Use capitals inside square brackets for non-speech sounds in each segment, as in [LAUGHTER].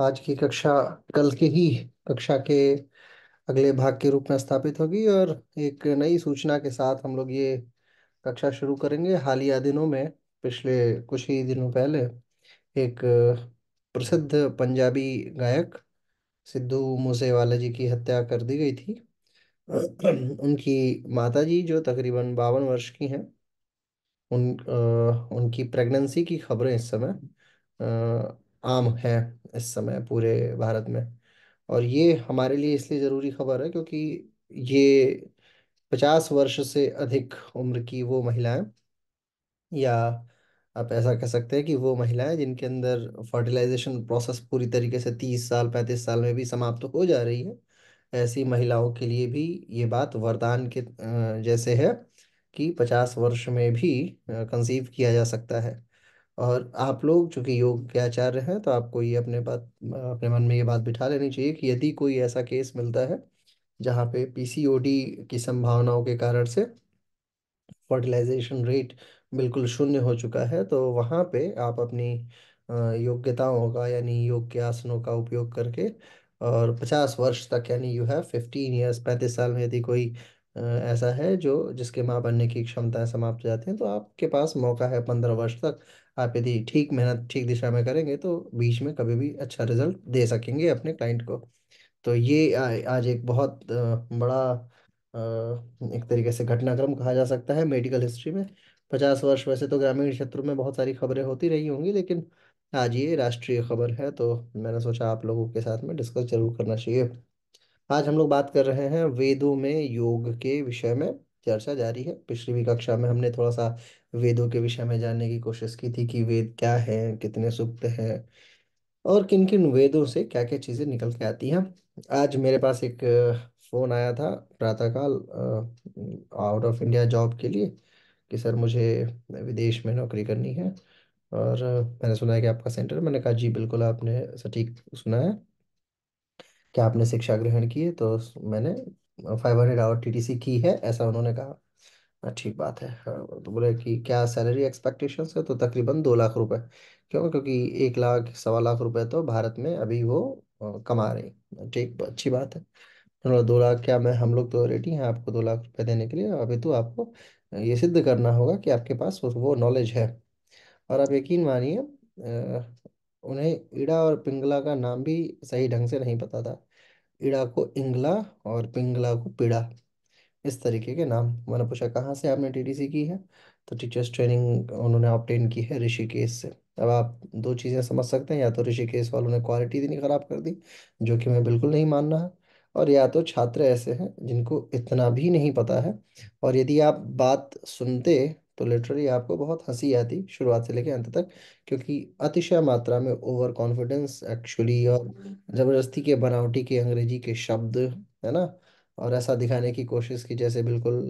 आज की कक्षा कल के ही कक्षा के अगले भाग के रूप में स्थापित होगी और एक नई सूचना के साथ हम लोग ये कक्षा शुरू करेंगे हालिया दिनों में पिछले कुछ ही दिनों पहले एक प्रसिद्ध पंजाबी गायक सिद्धू मूसेवाला जी की हत्या कर दी गई थी उनकी माता जी जो तकरीबन बावन वर्ष की हैं उन आ, उनकी प्रेगनेंसी की खबरें इस समय आ, आम है इस समय पूरे भारत में और ये हमारे लिए इसलिए ज़रूरी खबर है क्योंकि ये पचास वर्ष से अधिक उम्र की वो महिलाएं या आप ऐसा कह सकते हैं कि वो महिलाएं जिनके अंदर फर्टिलाइजेशन प्रोसेस पूरी तरीके से तीस साल पैंतीस साल में भी समाप्त तो हो जा रही है ऐसी महिलाओं के लिए भी ये बात वरदान के जैसे है कि पचास वर्ष में भी कंसीव किया जा सकता है और आप लोग चूंकि योग के आचार्य हैं तो आपको ये अपने बात अपने मन में ये बात बिठा लेनी चाहिए कि यदि कोई ऐसा केस मिलता है जहाँ पे पीसीओडी की संभावनाओं के कारण से फर्टिलाइजेशन रेट बिल्कुल शून्य हो चुका है तो वहाँ पे आप अपनी योग्यताओं का यानी योग के आसनों का उपयोग करके और पचास वर्ष तक यानी यू हैव फिफ्टीन ईयर्स पैंतीस साल में यदि कोई ऐसा है जो जिसके माँ बनने की क्षमताएं समाप्त जाती हैं तो आपके पास मौका है पंद्रह वर्ष तक आप यदि ठीक मेहनत ठीक दिशा में करेंगे तो बीच में कभी भी अच्छा रिजल्ट दे सकेंगे अपने क्लाइंट को तो ये आज एक बहुत बड़ा एक तरीके से घटनाक्रम कहा जा सकता है मेडिकल हिस्ट्री में पचास वर्ष वैसे तो ग्रामीण क्षेत्रों में बहुत सारी खबरें होती रही होंगी लेकिन आज ये राष्ट्रीय खबर है तो मैंने सोचा आप लोगों के साथ में डिस्कस जरूर करना चाहिए आज हम लोग बात कर रहे हैं वेदों में योग के विषय में चर्चा जारी है पिछली भी कक्षा में हमने थोड़ा सा वेदों के विषय में जानने की कोशिश की थी कि वेद क्या है कितने सुप्त है और किन किन वेदों से क्या क्या चीज़ें निकल के आती हैं आज मेरे पास एक फ़ोन आया था प्रातःकाल आउट ऑफ इंडिया जॉब के लिए कि सर मुझे विदेश में नौकरी करनी है और मैंने सुना है कि आपका सेंटर मैंने कहा जी बिल्कुल आपने सटीक सुना है क्या आपने शिक्षा ग्रहण की है तो मैंने फाइव हंड्रेड आवर सी की है ऐसा उन्होंने कहा हाँ, ठीक बात है हाँ, तो बोले कि क्या सैलरी एक्सपेक्टेशन है तो तकरीबन दो लाख रुपए क्यों क्योंकि एक लाख सवा लाख रुपए तो भारत में अभी वो कमा रहे ठीक अच्छी बात है उन्होंने दो लाख क्या मैं हम लोग तो रेडी हैं आपको दो लाख रुपए देने के लिए अभी तो आपको ये सिद्ध करना होगा कि आपके पास वो नॉलेज है और आप यकीन मानिए उन्हें ईड़ा और पिंगला का नाम भी सही ढंग से नहीं पता था इड़ा को इंगला और पिंगला को पिड़ा इस तरीके के नाम मैंने पूछा कहाँ से आपने टीटीसी की है तो टीचर्स ट्रेनिंग उन्होंने ऑप्टेन की है ऋषिकेश से अब आप दो चीज़ें समझ सकते हैं या तो ऋषिकेश वालों ने क्वालिटी इतनी ख़राब कर दी जो कि मैं बिल्कुल नहीं मान रहा और या तो छात्र ऐसे हैं जिनको इतना भी नहीं पता है और यदि आप बात सुनते तो लिटरली आपको बहुत हंसी आती शुरुआत से लेकर अंत तक क्योंकि अतिशय मात्रा में ओवर कॉन्फिडेंस एक्चुअली और हम्म। ज़बरदस्ती के बनावटी के अंग्रेजी के शब्द है ना और ऐसा दिखाने की कोशिश की जैसे बिल्कुल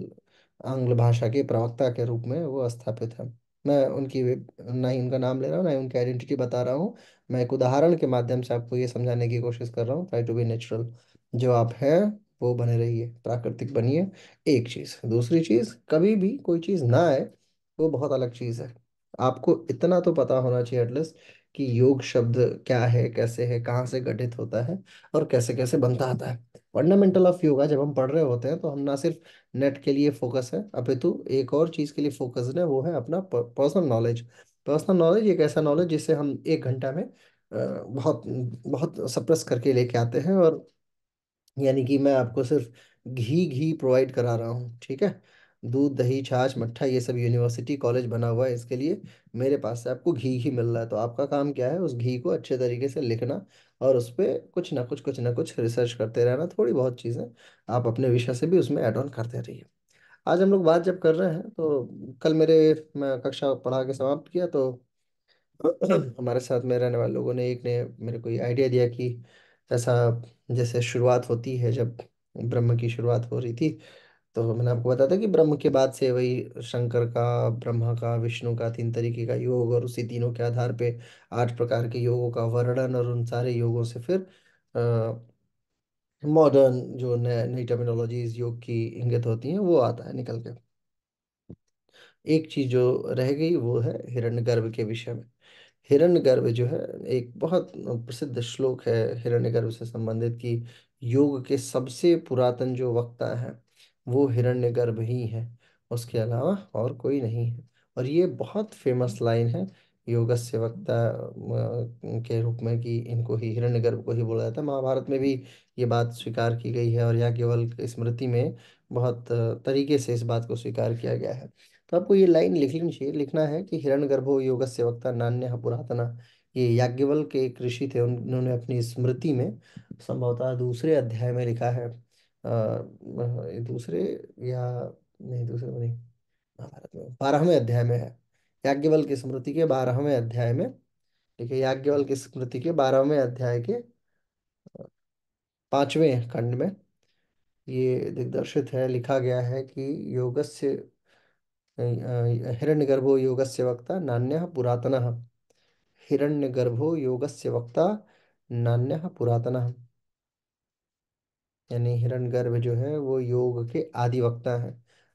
आंग्ल भाषा के प्रवक्ता के रूप में वो स्थापित है मैं उनकी ना ही उनका नाम ले रहा हूँ ना ही उनकी आइडेंटिटी बता रहा हूँ मैं एक उदाहरण के माध्यम से आपको ये समझाने की कोशिश कर रहा हूँ ट्राई टू बी नेचुरल जो आप हैं वो बने रहिए प्राकृतिक बनिए एक चीज़ दूसरी चीज़ कभी भी कोई चीज़ ना आए वो बहुत अलग चीज़ है आपको इतना तो पता होना चाहिए एटलीस्ट कि योग शब्द क्या है कैसे है कहाँ से गठित होता है और कैसे कैसे बनता आता है फंडामेंटल ऑफ योगा जब हम पढ़ रहे होते हैं तो हम ना सिर्फ नेट के लिए फोकस है अपितु एक और चीज़ के लिए फोकस है वो है अपना पर्सनल नॉलेज पर्सनल नॉलेज एक ऐसा नॉलेज जिसे हम एक घंटा में बहुत बहुत सप्रेस करके लेके आते हैं और यानी कि मैं आपको सिर्फ घी घी प्रोवाइड करा रहा हूँ ठीक है दूध दही छाछ मट्ठा ये सब यूनिवर्सिटी कॉलेज बना हुआ है इसके लिए मेरे पास से आपको घी घी मिल रहा है तो आपका काम क्या है उस घी को अच्छे तरीके से लिखना और उस पर कुछ ना कुछ कुछ ना कुछ रिसर्च करते रहना थोड़ी बहुत चीज़ें आप अपने विषय से भी उसमें ऐड ऑन करते रहिए आज हम लोग बात जब कर रहे हैं तो कल मेरे मैं कक्षा पढ़ा के समाप्त किया तो [CLEARS THROAT] हमारे साथ में रहने वाले लोगों ने एक ने मेरे को ये आइडिया दिया कि ऐसा जैसे शुरुआत होती है जब ब्रह्म की शुरुआत हो रही थी तो मैंने आपको बताया था कि ब्रह्म के बाद से वही शंकर का ब्रह्मा का विष्णु का तीन तरीके का योग और उसी तीनों के आधार पे आठ प्रकार के योगों का वर्णन और उन सारे योगों से फिर मॉडर्न जो नई टर्मिनोलॉजीज योग की इंगित होती हैं वो आता है निकल के एक चीज जो रह गई वो है हिरण्यगर्भ के विषय में हिरण्य गर्भ जो है एक बहुत प्रसिद्ध श्लोक है हिरण्य गर्भ से संबंधित कि योग के सबसे पुरातन जो वक्ता है वो हिरण्य गर्भ ही है उसके अलावा और कोई नहीं है और ये बहुत फेमस लाइन है योग से वक्ता के रूप में कि इनको ही हिरण्य गर्भ को ही बोला जाता है महाभारत में भी ये बात स्वीकार की गई है और यह केवल स्मृति में बहुत तरीके से इस बात को स्वीकार किया गया है तो आपको ये लाइन लिख लेनी चाहिए लिखना है कि हिरण गर्भो योग सेवकता नान्य पुरातना ये याज्ञवल के एक ऋषि थे उन्होंने अपनी स्मृति में संभवतः दूसरे अध्याय में लिखा है आ, दूसरे या नहीं दूसरे में नहीं महाभारत में बारहवें अध्याय में है याज्ञवल की स्मृति के बारहवें अध्याय में ठीक है याज्ञवल की स्मृति के बारहवें अध्याय के पांचवें खंड में ये दिग्दर्शित है लिखा गया है कि योगस्य योग से वक्ता हिरण्य गर्भो योग से वक्ता नान्य पुरातन यानी गर्भ जो है वो योग के आदि वक्ता है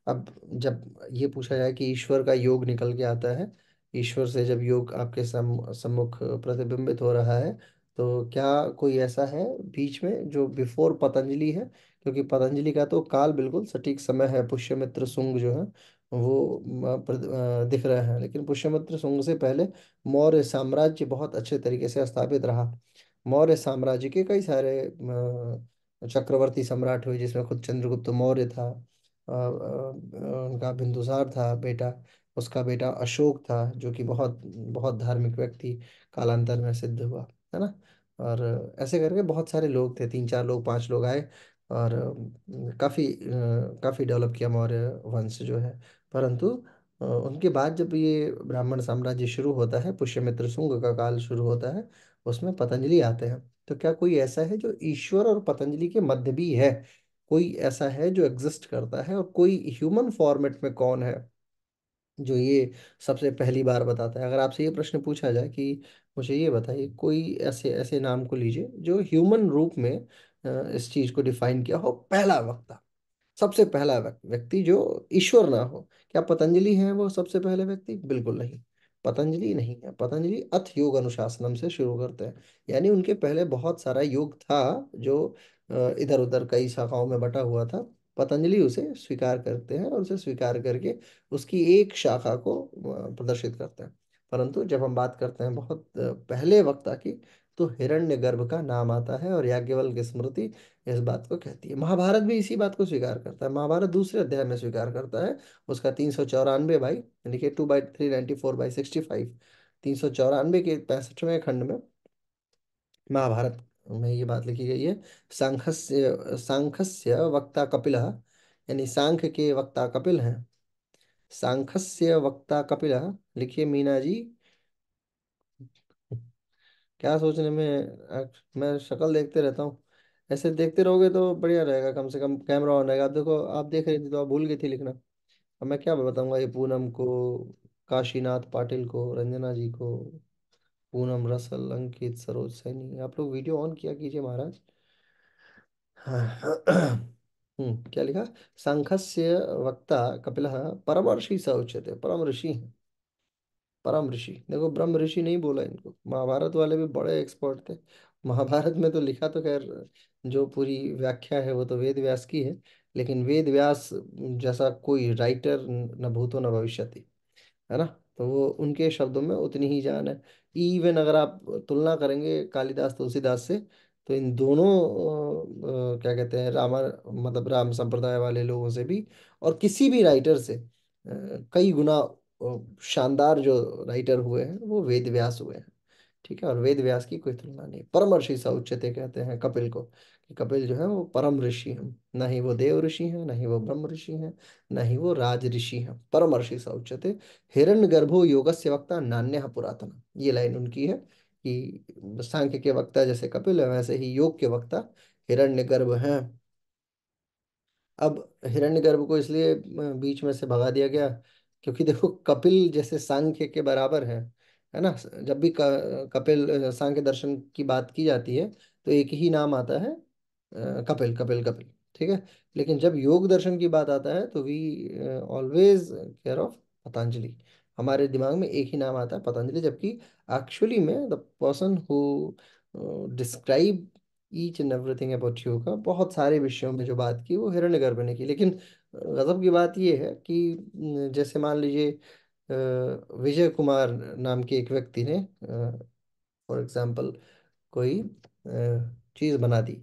अब जब ये पूछा जाए कि ईश्वर का योग निकल के आता है ईश्वर से जब योग आपके सम सम्मुख प्रतिबिंबित हो रहा है तो क्या कोई ऐसा है बीच में जो बिफोर पतंजलि है क्योंकि पतंजलि का तो काल बिल्कुल सटीक समय है पुष्यमित्र सुंग जो है वो दिख रहे हैं लेकिन पुष्यमित्र शुंग से पहले मौर्य साम्राज्य बहुत अच्छे तरीके से स्थापित रहा मौर्य साम्राज्य के कई सारे चक्रवर्ती सम्राट हुए जिसमें खुद चंद्रगुप्त मौर्य था उनका बिंदुसार था बेटा उसका बेटा अशोक था जो कि बहुत बहुत धार्मिक व्यक्ति कालांतर में सिद्ध हुआ है ना और ऐसे करके बहुत सारे लोग थे तीन चार लोग पांच लोग आए और काफ़ी काफ़ी डेवलप किया मौर्य वंश जो है परंतु उनके बाद जब ये ब्राह्मण साम्राज्य शुरू होता है पुष्यमित्र शुंग का काल शुरू होता है उसमें पतंजलि आते हैं तो क्या कोई ऐसा है जो ईश्वर और पतंजलि के मध्य भी है कोई ऐसा है जो एग्जिस्ट करता है और कोई ह्यूमन फॉर्मेट में कौन है जो ये सबसे पहली बार बताता है अगर आपसे ये प्रश्न पूछा जाए कि मुझे ये बताइए कोई ऐसे ऐसे नाम को लीजिए जो ह्यूमन रूप में इस चीज़ को डिफाइन किया हो पहला वक्ता सबसे पहला व्यक्ति जो ईश्वर ना हो क्या पतंजलि है वो सबसे पहले व्यक्ति बिल्कुल नहीं पतंजलि नहीं है पतंजलि अथ योग अनुशासनम से शुरू करते हैं यानी उनके पहले बहुत सारा योग था जो इधर उधर कई शाखाओं में बटा हुआ था पतंजलि उसे स्वीकार करते हैं और उसे स्वीकार करके उसकी एक शाखा को प्रदर्शित करते हैं परंतु जब हम बात करते हैं बहुत पहले वक्ता की तो हिरण्य गर्भ का नाम आता है और याज्ञवल की स्मृति इस बात को कहती है महाभारत भी इसी बात को स्वीकार करता है महाभारत दूसरे अध्याय में स्वीकार करता है उसका तीन सौ चौरानवे बाई यानी कि two by three ninety four by sixty five तीन सौ चौरानवे के पैंसठवें खंड में महाभारत में ये बात लिखी गई है सांखस्य सांखस्य वक्ता कपिल यानी सांख के वक्ता कपिल हैं सांखस्य वक्ता कपिल लिखिए मीना जी क्या सोचने में मैं शक्ल देखते रहता हूँ ऐसे देखते रहोगे तो बढ़िया रहेगा कम से कम कैमरा ऑन रहेगा आप देखो आप देख रही थी तो आप भूल गई थी लिखना अब मैं क्या बताऊंगा ये पूनम को काशीनाथ पाटिल को रंजना जी को पूनम रसल अंकित सरोज सैनी आप लोग वीडियो ऑन किया कीजिए महाराज [CLEARS THROAT] हम्म क्या लिखा संघस्य वक्ता कपिलः परमर्षि स उच्यते परम ऋषि हैं परम ऋषि देखो ब्रह्म ऋषि नहीं बोला इनको महाभारत वाले भी बड़े एक्सपर्ट थे महाभारत में तो लिखा तो खैर जो पूरी व्याख्या है वो तो वेद व्यास की है लेकिन वेद व्यास जैसा कोई राइटर न भूतो न भविष्यति है ना तो वो उनके शब्दों में उतनी ही जान है इवन अगर आप तुलना करेंगे कालिदास तुलसीदास से तो इन दोनों आ, क्या कहते हैं रामा मतलब राम संप्रदाय वाले लोगों से भी और किसी भी राइटर से कई गुना शानदार जो राइटर हुए हैं वो वेद व्यास हुए हैं ठीक है और वेद व्यास की कोई तुलना नहीं परम ऋषि सा उच्चते कहते हैं कपिल को कि कपिल जो है वो परम ऋषि हैं न ही वो देव ऋषि हैं न ही वो ब्रह्म ऋषि हैं न ही वो राज ऋषि हैं परम ऋषि सा उच्चते हिरण्य गर्भो योग से वक्ता नान्य पुरातन ये लाइन उनकी है कि सांख्य के वक्ता जैसे कपिल है वैसे ही योग के वक्ता हिरण्य गर्भ है अब हिरण्य गर्भ को इसलिए बीच में से भगा दिया गया क्योंकि देखो कपिल जैसे सांख्य के बराबर है है ना जब भी कपिल सांख्य दर्शन की बात की जाती है तो एक ही नाम आता है कपिल कपिल कपिल ठीक है लेकिन जब योग दर्शन की बात आता है तो we always care of Patanjali हमारे दिमाग में एक ही नाम आता है पतंजलि जबकि एक्चुअली में the person who describe each and thing about yoga बहुत सारे विषयों में जो बात की वो गर्भ ने की लेकिन गजब की बात ये है कि जैसे मान लीजिए विजय कुमार नाम के एक व्यक्ति ने फॉर एग्जाम्पल कोई चीज़ बना दी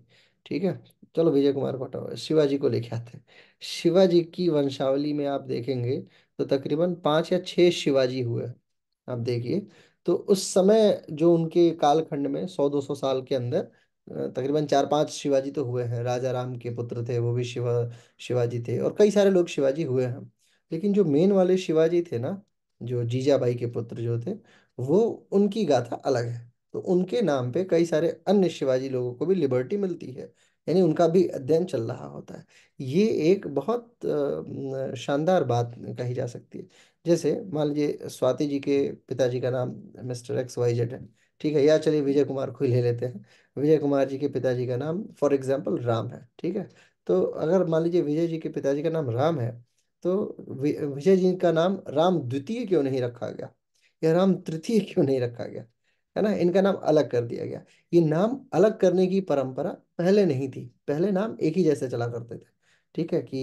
ठीक है चलो विजय कुमार को हटाओ शिवाजी को लेके आते हैं शिवाजी की वंशावली में आप देखेंगे तो तकरीबन पांच या छह शिवाजी हुए आप देखिए तो उस समय जो उनके कालखंड में सौ दो सौ साल के अंदर तकरीबन चार पांच शिवाजी तो हुए हैं राजा राम के पुत्र थे वो भी शिवा शिवाजी थे और कई सारे लोग शिवाजी हुए हैं लेकिन जो मेन वाले शिवाजी थे ना जो जीजाबाई के पुत्र जो थे वो उनकी गाथा अलग है तो उनके नाम पे कई सारे अन्य शिवाजी लोगों को भी लिबर्टी मिलती है यानी उनका भी अध्ययन चल रहा होता है ये एक बहुत शानदार बात कही जा सकती है जैसे मान लीजिए स्वाति जी के पिताजी का नाम मिस्टर एक्स वाई जेड है ठीक है या चलिए विजय कुमार को ही ले लेते हैं विजय कुमार जी के पिताजी का नाम फॉर एग्जाम्पल राम है ठीक है तो अगर मान लीजिए विजय जी के पिताजी का नाम राम है तो विजय जी का नाम राम द्वितीय क्यों नहीं रखा गया या राम तृतीय क्यों नहीं रखा गया है ना इनका नाम अलग कर दिया गया ये नाम अलग करने की परंपरा पहले नहीं थी पहले नाम एक ही जैसे चला करते थे ठीक है कि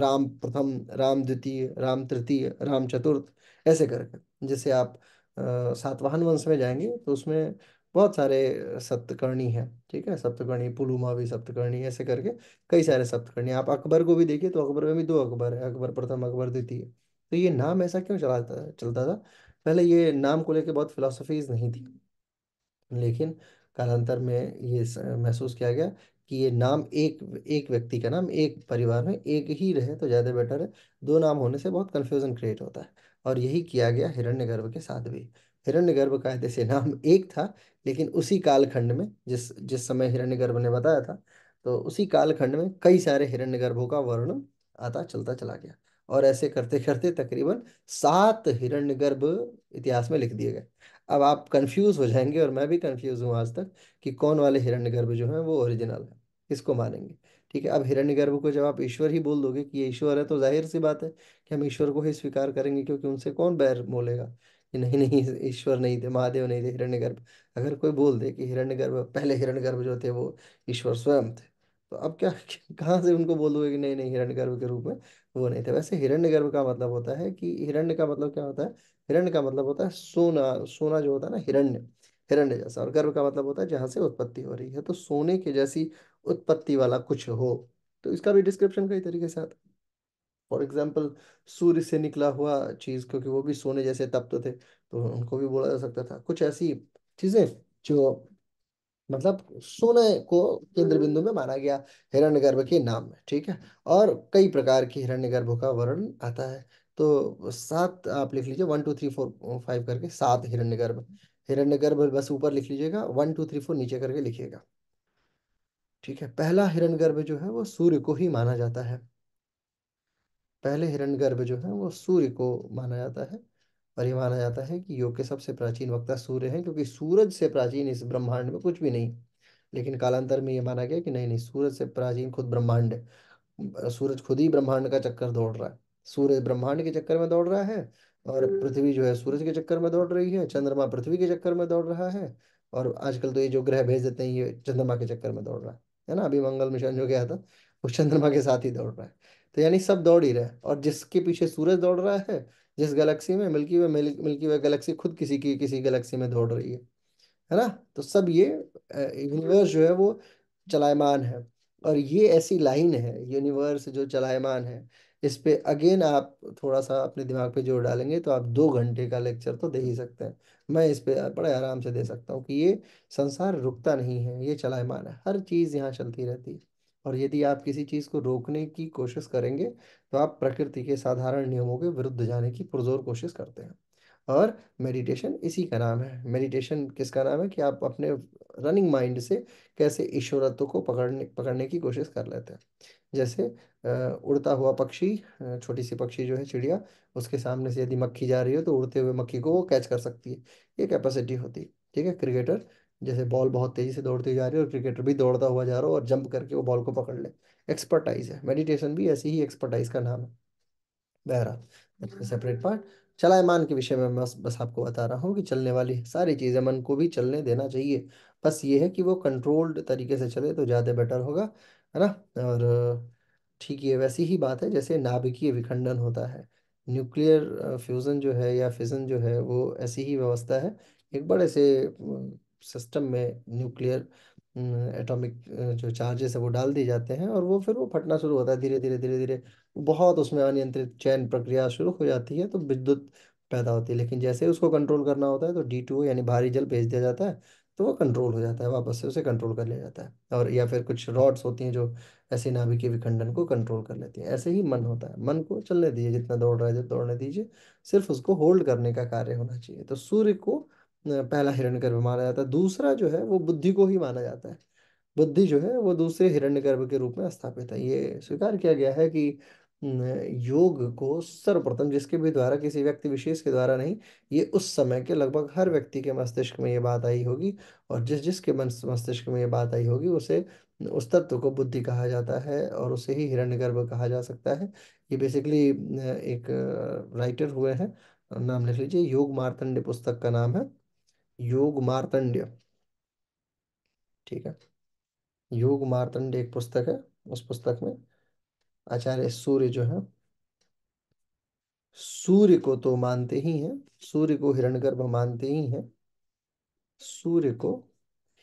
राम प्रथम राम द्वितीय राम तृतीय राम चतुर्थ ऐसे करके जैसे आप सातवाहन वंश में जाएंगे तो उसमें बहुत सारे सप्तकर्णी हैं ठीक है सप्तकर्णी पुलुमा भी सप्तकर्णी ऐसे करके कई सारे सप्तकर्णी आप अकबर को भी देखिए तो अकबर में भी दो अकबर है अकबर प्रथम अकबर द्वितीय तो ये नाम ऐसा क्यों चला था चलता था पहले ये नाम को लेकर बहुत फिलोसफीज नहीं थी लेकिन कालांतर में ये महसूस किया गया कि ये नाम एक एक व्यक्ति का नाम एक परिवार में एक ही रहे तो ज़्यादा बेटर है दो नाम होने से बहुत कन्फ्यूज़न क्रिएट होता है और यही किया गया हिरण्यगर्भ के साथ भी हिरण्यगर्भ का जैसे नाम एक था लेकिन उसी कालखंड में जिस जिस समय हिरण्यगर्भ ने बताया था तो उसी कालखंड में कई सारे हिरण्यगर्भों का वर्ण आता चलता चला गया और ऐसे करते करते तकरीबन सात हिरण्यगर्भ इतिहास में लिख दिए गए अब आप कंफ्यूज हो जाएंगे और मैं भी कंफ्यूज हूँ आज तक कि कौन वाले हिरण्यगर्भ जो है वो ओरिजिनल है किसको मानेंगे ठीक है अब हिरण्य गर्भ को जब आप ईश्वर ही बोल दोगे कि ये ईश्वर है तो जाहिर सी बात है कि हम ईश्वर को ही स्वीकार करेंगे क्योंकि उनसे कौन बैर बोलेगा कि नहीं नहीं ईश्वर नहीं थे महादेव नहीं थे हिरण्य गर्भ अगर कोई बोल दे कि हिरण्य गर्भ पहले हिरण्य गर्भ जो थे वो ईश्वर स्वयं थे तो अब क्या [LAUGHS] कहाँ से उनको बोल दोगे कि नहीं नहीं हिरण्य गर्भ के रूप में वो नहीं थे वैसे हिरण्य गर्भ का मतलब होता है कि हिरण्य का मतलब क्या होता है हिरण्य का मतलब होता है सोना सोना जो होता है ना हिरण्य हिरण्य जैसा और गर्भ का मतलब होता है जहाँ से उत्पत्ति हो रही है तो सोने के जैसी उत्पत्ति वाला कुछ हो तो इसका भी डिस्क्रिप्शन कई तरीके से आता है फॉर एग्जाम्पल सूर्य से निकला हुआ चीज़ क्योंकि वो भी सोने जैसे तप्त थे तो उनको भी बोला जा सकता था कुछ ऐसी चीज़ें जो मतलब सोने को केंद्र बिंदु में माना गया हिरण्य गर्भ के नाम में ठीक है और कई प्रकार के गर्भ का वर्णन आता है तो सात आप लिख लीजिए one two three four five करके सात हिरण्य गर्भ हिरण्य गर्भ बस ऊपर लिख लीजिएगा वन टू थ्री फोर नीचे करके लिखिएगा ठीक है पहला गर्भ जो है वो सूर्य को ही माना जाता है पहले गर्भ जो है वो सूर्य को माना जाता है और ये माना जाता है कि योग के सबसे प्राचीन वक्ता सूर्य है क्योंकि सूरज से प्राचीन इस ब्रह्मांड में कुछ भी नहीं लेकिन कालांतर में ये माना गया कि नहीं नहीं सूरज से प्राचीन खुद ब्रह्मांड सूरज खुद ही ब्रह्मांड का चक्कर दौड़ रहा है सूरज ब्रह्मांड के चक्कर में दौड़ रहा है और पृथ्वी जो है सूरज के चक्कर में दौड़ रही है चंद्रमा पृथ्वी के चक्कर में दौड़ रहा है और आजकल तो ये जो ग्रह भेज देते हैं ये चंद्रमा के चक्कर में दौड़ रहा है है ना अभी मंगल मिशन जो गया था वो चंद्रमा के साथ ही दौड़ रहा है तो यानी सब दौड़ ही रहे है और जिसके पीछे सूरज दौड़ रहा है जिस गैलेक्सी में milky way milky way galaxy खुद किसी की किसी गैलेक्सी में दौड़ रही है है ना तो सब ये यूनिवर्स जो है वो चलायमान है और ये ऐसी लाइन है यूनिवर्स जो चलायमान है इस पर अगेन आप थोड़ा सा अपने दिमाग पे जोर डालेंगे तो आप दो घंटे का लेक्चर तो दे ही सकते हैं मैं इस पर बड़े आराम से दे सकता हूँ कि ये संसार रुकता नहीं है ये चलायमान है हर चीज़ यहाँ चलती रहती है और यदि आप किसी चीज़ को रोकने की कोशिश करेंगे तो आप प्रकृति के साधारण नियमों के विरुद्ध जाने की पुरजोर कोशिश करते हैं और मेडिटेशन इसी का नाम है मेडिटेशन किसका नाम है कि आप अपने रनिंग माइंड से कैसे ईश्वरत्व को पकड़ने पकड़ने की कोशिश कर लेते हैं जैसे उड़ता हुआ पक्षी छोटी सी पक्षी जो है चिड़िया उसके सामने से यदि मक्खी जा रही हो तो उड़ते हुए मक्खी को वो कैच कर सकती है ये कैपेसिटी होती है ठीक है क्रिकेटर जैसे बॉल बहुत तेजी से दौड़ती जा रही है और क्रिकेटर भी दौड़ता हुआ जा रहा हो और जंप करके वो बॉल को पकड़ ले एक्सपर्टाइज है मेडिटेशन भी ऐसी ही एक्सपर्टाइज का नाम है बहरहाल सेपरेट पार्ट चलायमान के विषय में बस बस आपको बता रहा हूँ कि चलने वाली सारी चीज़ें मन को भी चलने देना चाहिए बस ये है कि वो कंट्रोल्ड तरीके से चले तो ज़्यादा बेटर होगा है ना और ठीक है वैसी ही बात है जैसे नाभिकीय विखंडन होता है न्यूक्लियर फ्यूज़न जो है या फिज़न जो है वो ऐसी ही व्यवस्था है एक बड़े से सिस्टम में न्यूक्लियर एटॉमिक जो चार्जेस है वो डाल दिए जाते हैं और वो फिर वो फटना शुरू होता है धीरे धीरे धीरे धीरे बहुत उसमें अनियंत्रित चयन प्रक्रिया शुरू हो जाती है तो विद्युत पैदा होती है लेकिन जैसे उसको कंट्रोल करना होता है तो डी टू यानी भारी जल भेज दिया जाता है तो वो कंट्रोल हो जाता है वापस से उसे कंट्रोल कर लिया जाता है और या फिर कुछ रॉड्स होती हैं जो ऐसे नाभि के विखंडन को कंट्रोल कर लेती हैं ऐसे ही मन होता है मन को चलने दीजिए जितना दौड़ रहा है जितना दौड़ने दीजिए सिर्फ उसको होल्ड करने का कार्य होना चाहिए तो सूर्य को पहला गर्भ माना जाता है दूसरा जो है वो बुद्धि को ही माना जाता है बुद्धि जो है वो दूसरे हिरण्य गर्भ के रूप में स्थापित है ये स्वीकार किया गया है कि योग को सर्वप्रथम जिसके भी द्वारा किसी व्यक्ति विशेष के द्वारा नहीं ये उस समय के लगभग हर व्यक्ति के मस्तिष्क में ये बात आई होगी और जिस जिसके मस्तिष्क में ये बात आई होगी उसे उस तत्व को बुद्धि कहा जाता है और उसे ही हिरण्य गर्भ कहा जा सकता है ये बेसिकली एक राइटर हुए हैं नाम लिख लीजिए योग मार्तंड पुस्तक का नाम है योग मार्तंड्य ठीक है योग मार्तंड एक पुस्तक है उस पुस्तक में आचार्य सूर्य जो है सूर्य को तो मानते ही हैं सूर्य को हिरणगर्भ मानते ही हैं सूर्य को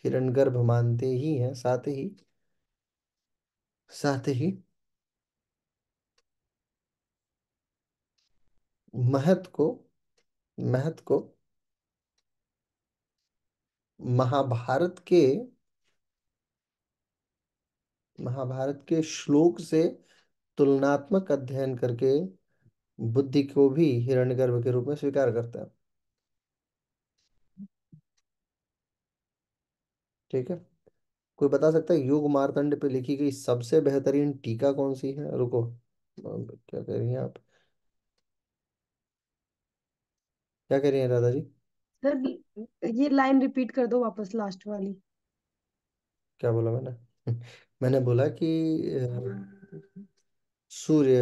हिरणगर्भ मानते ही हैं साथ ही साथ ही महत को महत को महाभारत के महाभारत के श्लोक से तुलनात्मक अध्ययन करके बुद्धि को भी हिरण्यगर्भ के रूप में स्वीकार करता है ठीक है कोई बता सकता है योग मारतंड पे लिखी गई सबसे बेहतरीन टीका कौन सी है रुको क्या कह रही हैं आप क्या कह रही हैं राधा जी सर ये लाइन रिपीट कर दो वापस लास्ट वाली क्या बोला मैंने [LAUGHS] मैंने बोला कि सूर्य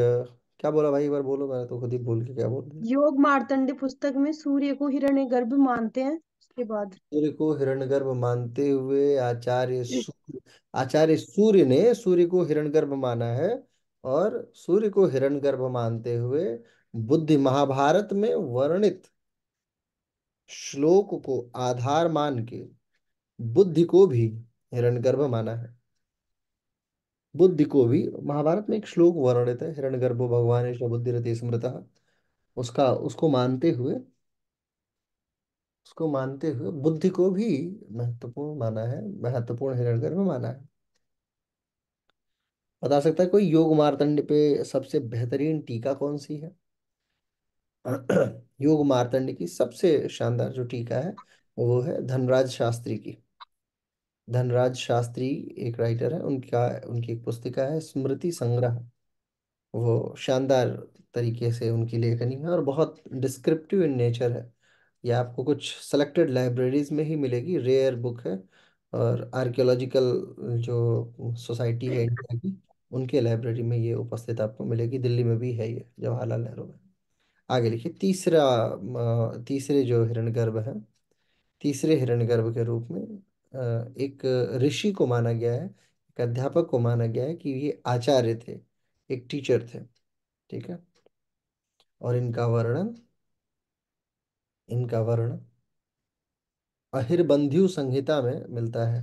क्या बोला भाई एक बार बोलो मैं तो खुद ही भूल के क्या बोल दिया योग मार्तंड पुस्तक में सूर्य को हिरण्यगर्भ मानते हैं उसके बाद सूर्य को गर्भ मानते हुए आचार्य सूर्य आचार्य सूर्य ने सूर्य को गर्भ माना है और सूर्य को गर्भ मानते हुए बुद्धि महाभारत में वर्णित श्लोक को आधार मान के बुद्धि को भी गर्भ माना है बुद्धि को भी महाभारत में एक श्लोक वर्णित है हिरण गर्भ भगवान बुद्धि रति स्मृत उसका उसको मानते हुए उसको मानते हुए बुद्धि को भी महत्वपूर्ण माना है महत्वपूर्ण हिरण गर्भ माना है बता सकता है कोई योग मारतंड पे सबसे बेहतरीन टीका कौन सी है [CLEARS THROAT] योग मारतंड की सबसे शानदार जो टीका है वो है धनराज शास्त्री की धनराज शास्त्री एक राइटर है उनका उनकी एक पुस्तिका है स्मृति संग्रह वो शानदार तरीके से उनकी लेखनी है और बहुत डिस्क्रिप्टिव इन नेचर है यह आपको कुछ सेलेक्टेड लाइब्रेरीज में ही मिलेगी रेयर बुक है और आर्कियोलॉजिकल जो सोसाइटी है इंडिया की उनके लाइब्रेरी में ये उपस्थित आपको मिलेगी दिल्ली में भी है ये जवाहरलाल नेहरू में आगे लिखिए तीसरा तीसरे जो गर्भ है तीसरे गर्भ के रूप में एक ऋषि को माना गया है एक अध्यापक को माना गया है कि ये आचार्य थे एक टीचर थे ठीक है और इनका वर्णन इनका वर्णन अहिर्बंध्यु संहिता में मिलता है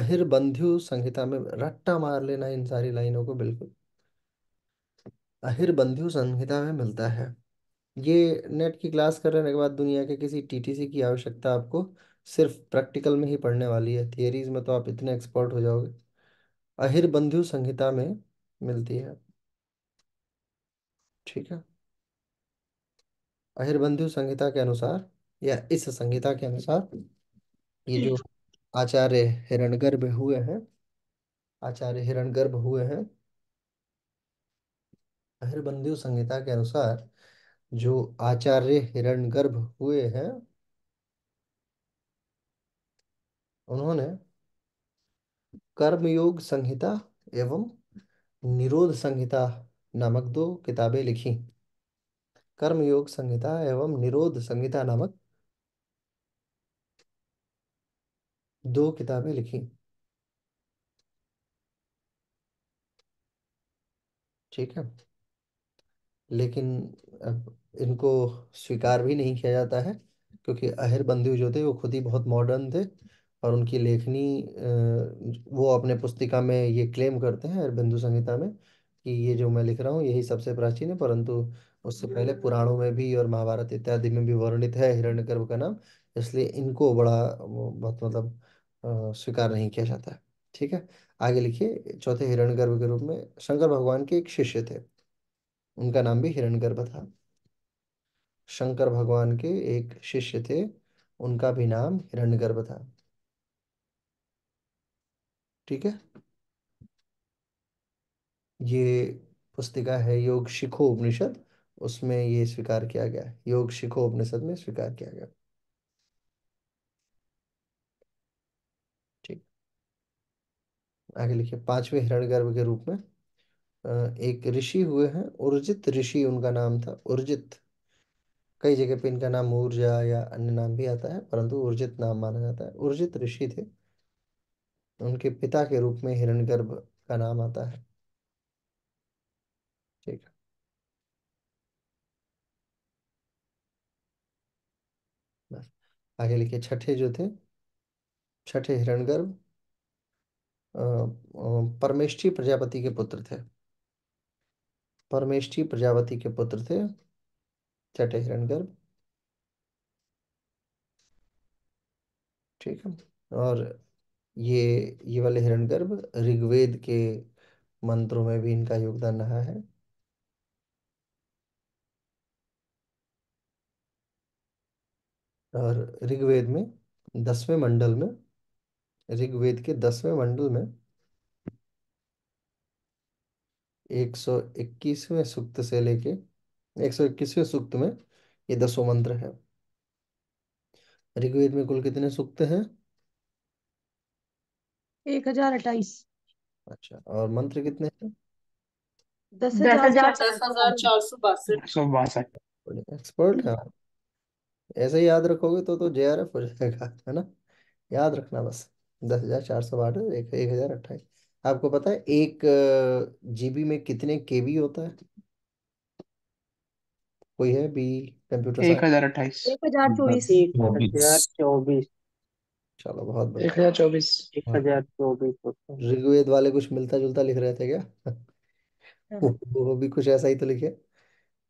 अहिरबंध्यु संहिता में रट्टा मार लेना इन सारी लाइनों को बिल्कुल अहिर्बंध्यु संहिता में मिलता है ये नेट की क्लास करने के बाद दुनिया के किसी टीटीसी की आवश्यकता आपको सिर्फ प्रैक्टिकल में ही पढ़ने वाली है थियरीज में तो आप इतने एक्सपर्ट हो जाओगे अहिर बंधु संहिता में मिलती है ठीक है बंधु संहिता के अनुसार या इस संहिता के अनुसार ये जो आचार्य गर्भ हुए हैं आचार्य गर्भ हुए हैं बंधु संहिता के अनुसार जो आचार्य गर्भ हुए हैं उन्होंने कर्मयोग संहिता एवं निरोध संहिता नामक दो किताबें लिखी कर्मयोग संहिता एवं निरोध संहिता नामक दो किताबें लिखी ठीक है लेकिन अब इनको स्वीकार भी नहीं किया जाता है क्योंकि अहिर बंधु जो थे वो खुद ही बहुत मॉडर्न थे और उनकी लेखनी अ, वो अपने पुस्तिका में ये क्लेम करते हैं बिंदु संहिता में कि ये जो मैं लिख रहा हूँ यही सबसे प्राचीन है परंतु उससे पहले हम्म। पुराणों में भी और महाभारत इत्यादि में भी वर्णित है गर्भ का नाम इसलिए इनको बड़ा बहुत मतलब स्वीकार नहीं किया जाता है ठीक है आगे लिखिए चौथे गर्भ के रूप में शंकर भगवान के एक शिष्य थे उनका नाम भी गर्भ था शंकर भगवान के एक शिष्य थे उनका भी नाम गर्भ था ठीक है ये पुस्तिका है योग शिखो उपनिषद उसमें ये स्वीकार किया गया योग शिखो उपनिषद में स्वीकार किया गया ठीक आगे लिखिए पांचवें गर्भ के रूप में एक ऋषि हुए हैं उर्जित ऋषि उनका नाम था उर्जित कई जगह पे इनका नाम ऊर्जा या अन्य नाम भी आता है परंतु उर्जित नाम माना जाता है उर्जित ऋषि थे उनके पिता के रूप में हिरण्यगर्भ का नाम आता है ठीक है बस आगे लिखे छठे जो थे छठे हिरण्यगर्भ परमेष्ठी प्रजापति के पुत्र थे परमेष्ठी प्रजापति के पुत्र थे छठे गर्भ ठीक है और ये ये वाले गर्भ ऋग्वेद के मंत्रों में भी इनका योगदान रहा है और ऋग्वेद में दसवें मंडल में ऋग्वेद के दसवें मंडल में एक सौ इक्कीसवें सूक्त से लेके एक सौ इक्कीसवें सूक्त में ये दसों मंत्र है ऋग्वेद में कुल कितने सूक्त हैं एक हजार अट्ठाईस अच्छा और मंत्र कितने हैं दस हजार चार सौ बासठ एक्सपर्ट है ऐसे याद रखोगे तो तो जेआरएफ हो जाएगा है ना याद रखना बस दस हजार चार सौ बारह एक एक हजार अट्ठाईस आपको पता है एक जीबी में कितने केबी होता है कोई है बी कंप्यूटर एक हजार अट्ठाईस एक हजार चौबीस एक हजार चौबीस चलो बहुत बढ़िया एक हजार चौबीस एक हजार चौबीस ऋग्वेद वाले कुछ मिलता जुलता लिख रहे थे क्या हाँ। वो वो भी कुछ ऐसा ही तो लिखे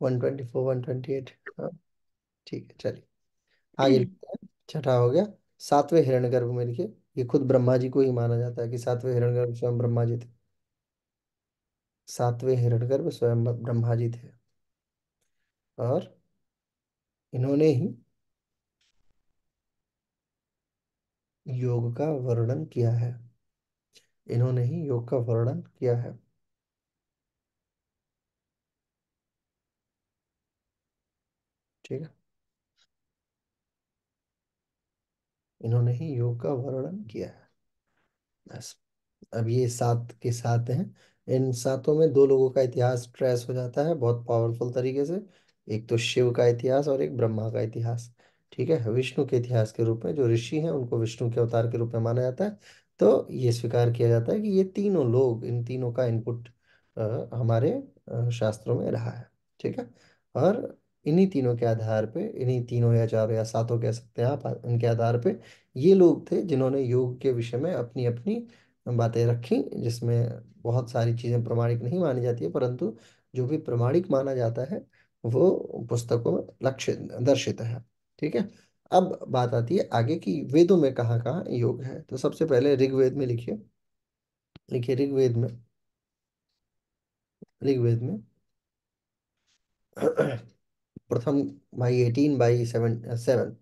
one twenty four one twenty eight हाँ ठीक है चलिए आगे हम्म। लिखते हैं छठा हो गया सातवें हिरण्यगर्भ में लिखे ये खुद ब्रह्मा जी को ही माना जाता है कि सातवें हिरण्यगर्भ स्वयं ब्रह्मा जी थे सातवें हिरण्यगर्भ स्वयं ब्रह्मा जी थे और इन्होंने ही योग का वर्णन किया है इन्होंने ही योग का वर्णन किया है ठीक है इन्होंने ही योग का वर्णन किया है बस अब ये सात के साथ हैं इन सातों में दो लोगों का इतिहास ट्रेस हो जाता है बहुत पावरफुल तरीके से एक तो शिव का इतिहास और एक ब्रह्मा का इतिहास ठीक है विष्णु के इतिहास के रूप में जो ऋषि हैं उनको विष्णु के अवतार के रूप में माना जाता है तो ये स्वीकार किया जाता है कि ये तीनों लोग इन तीनों का इनपुट हमारे शास्त्रों में रहा है ठीक है और इन्हीं तीनों के आधार पे इन्हीं तीनों या चारों या सातों कह सकते हैं आप इनके आधार पे ये लोग थे जिन्होंने योग के विषय में अपनी अपनी बातें रखी जिसमें बहुत सारी चीज़ें प्रमाणिक नहीं मानी जाती है परंतु जो भी प्रमाणिक माना जाता है वो पुस्तकों में लक्षित दर्शित है ठीक है अब बात आती है आगे की वेदों में कहाँ कहाँ योग है तो सबसे पहले ऋग्वेद में लिखिए लिखिए ऋग्वेद में ऋग्वेद में प्रथम by eighteen by seven seven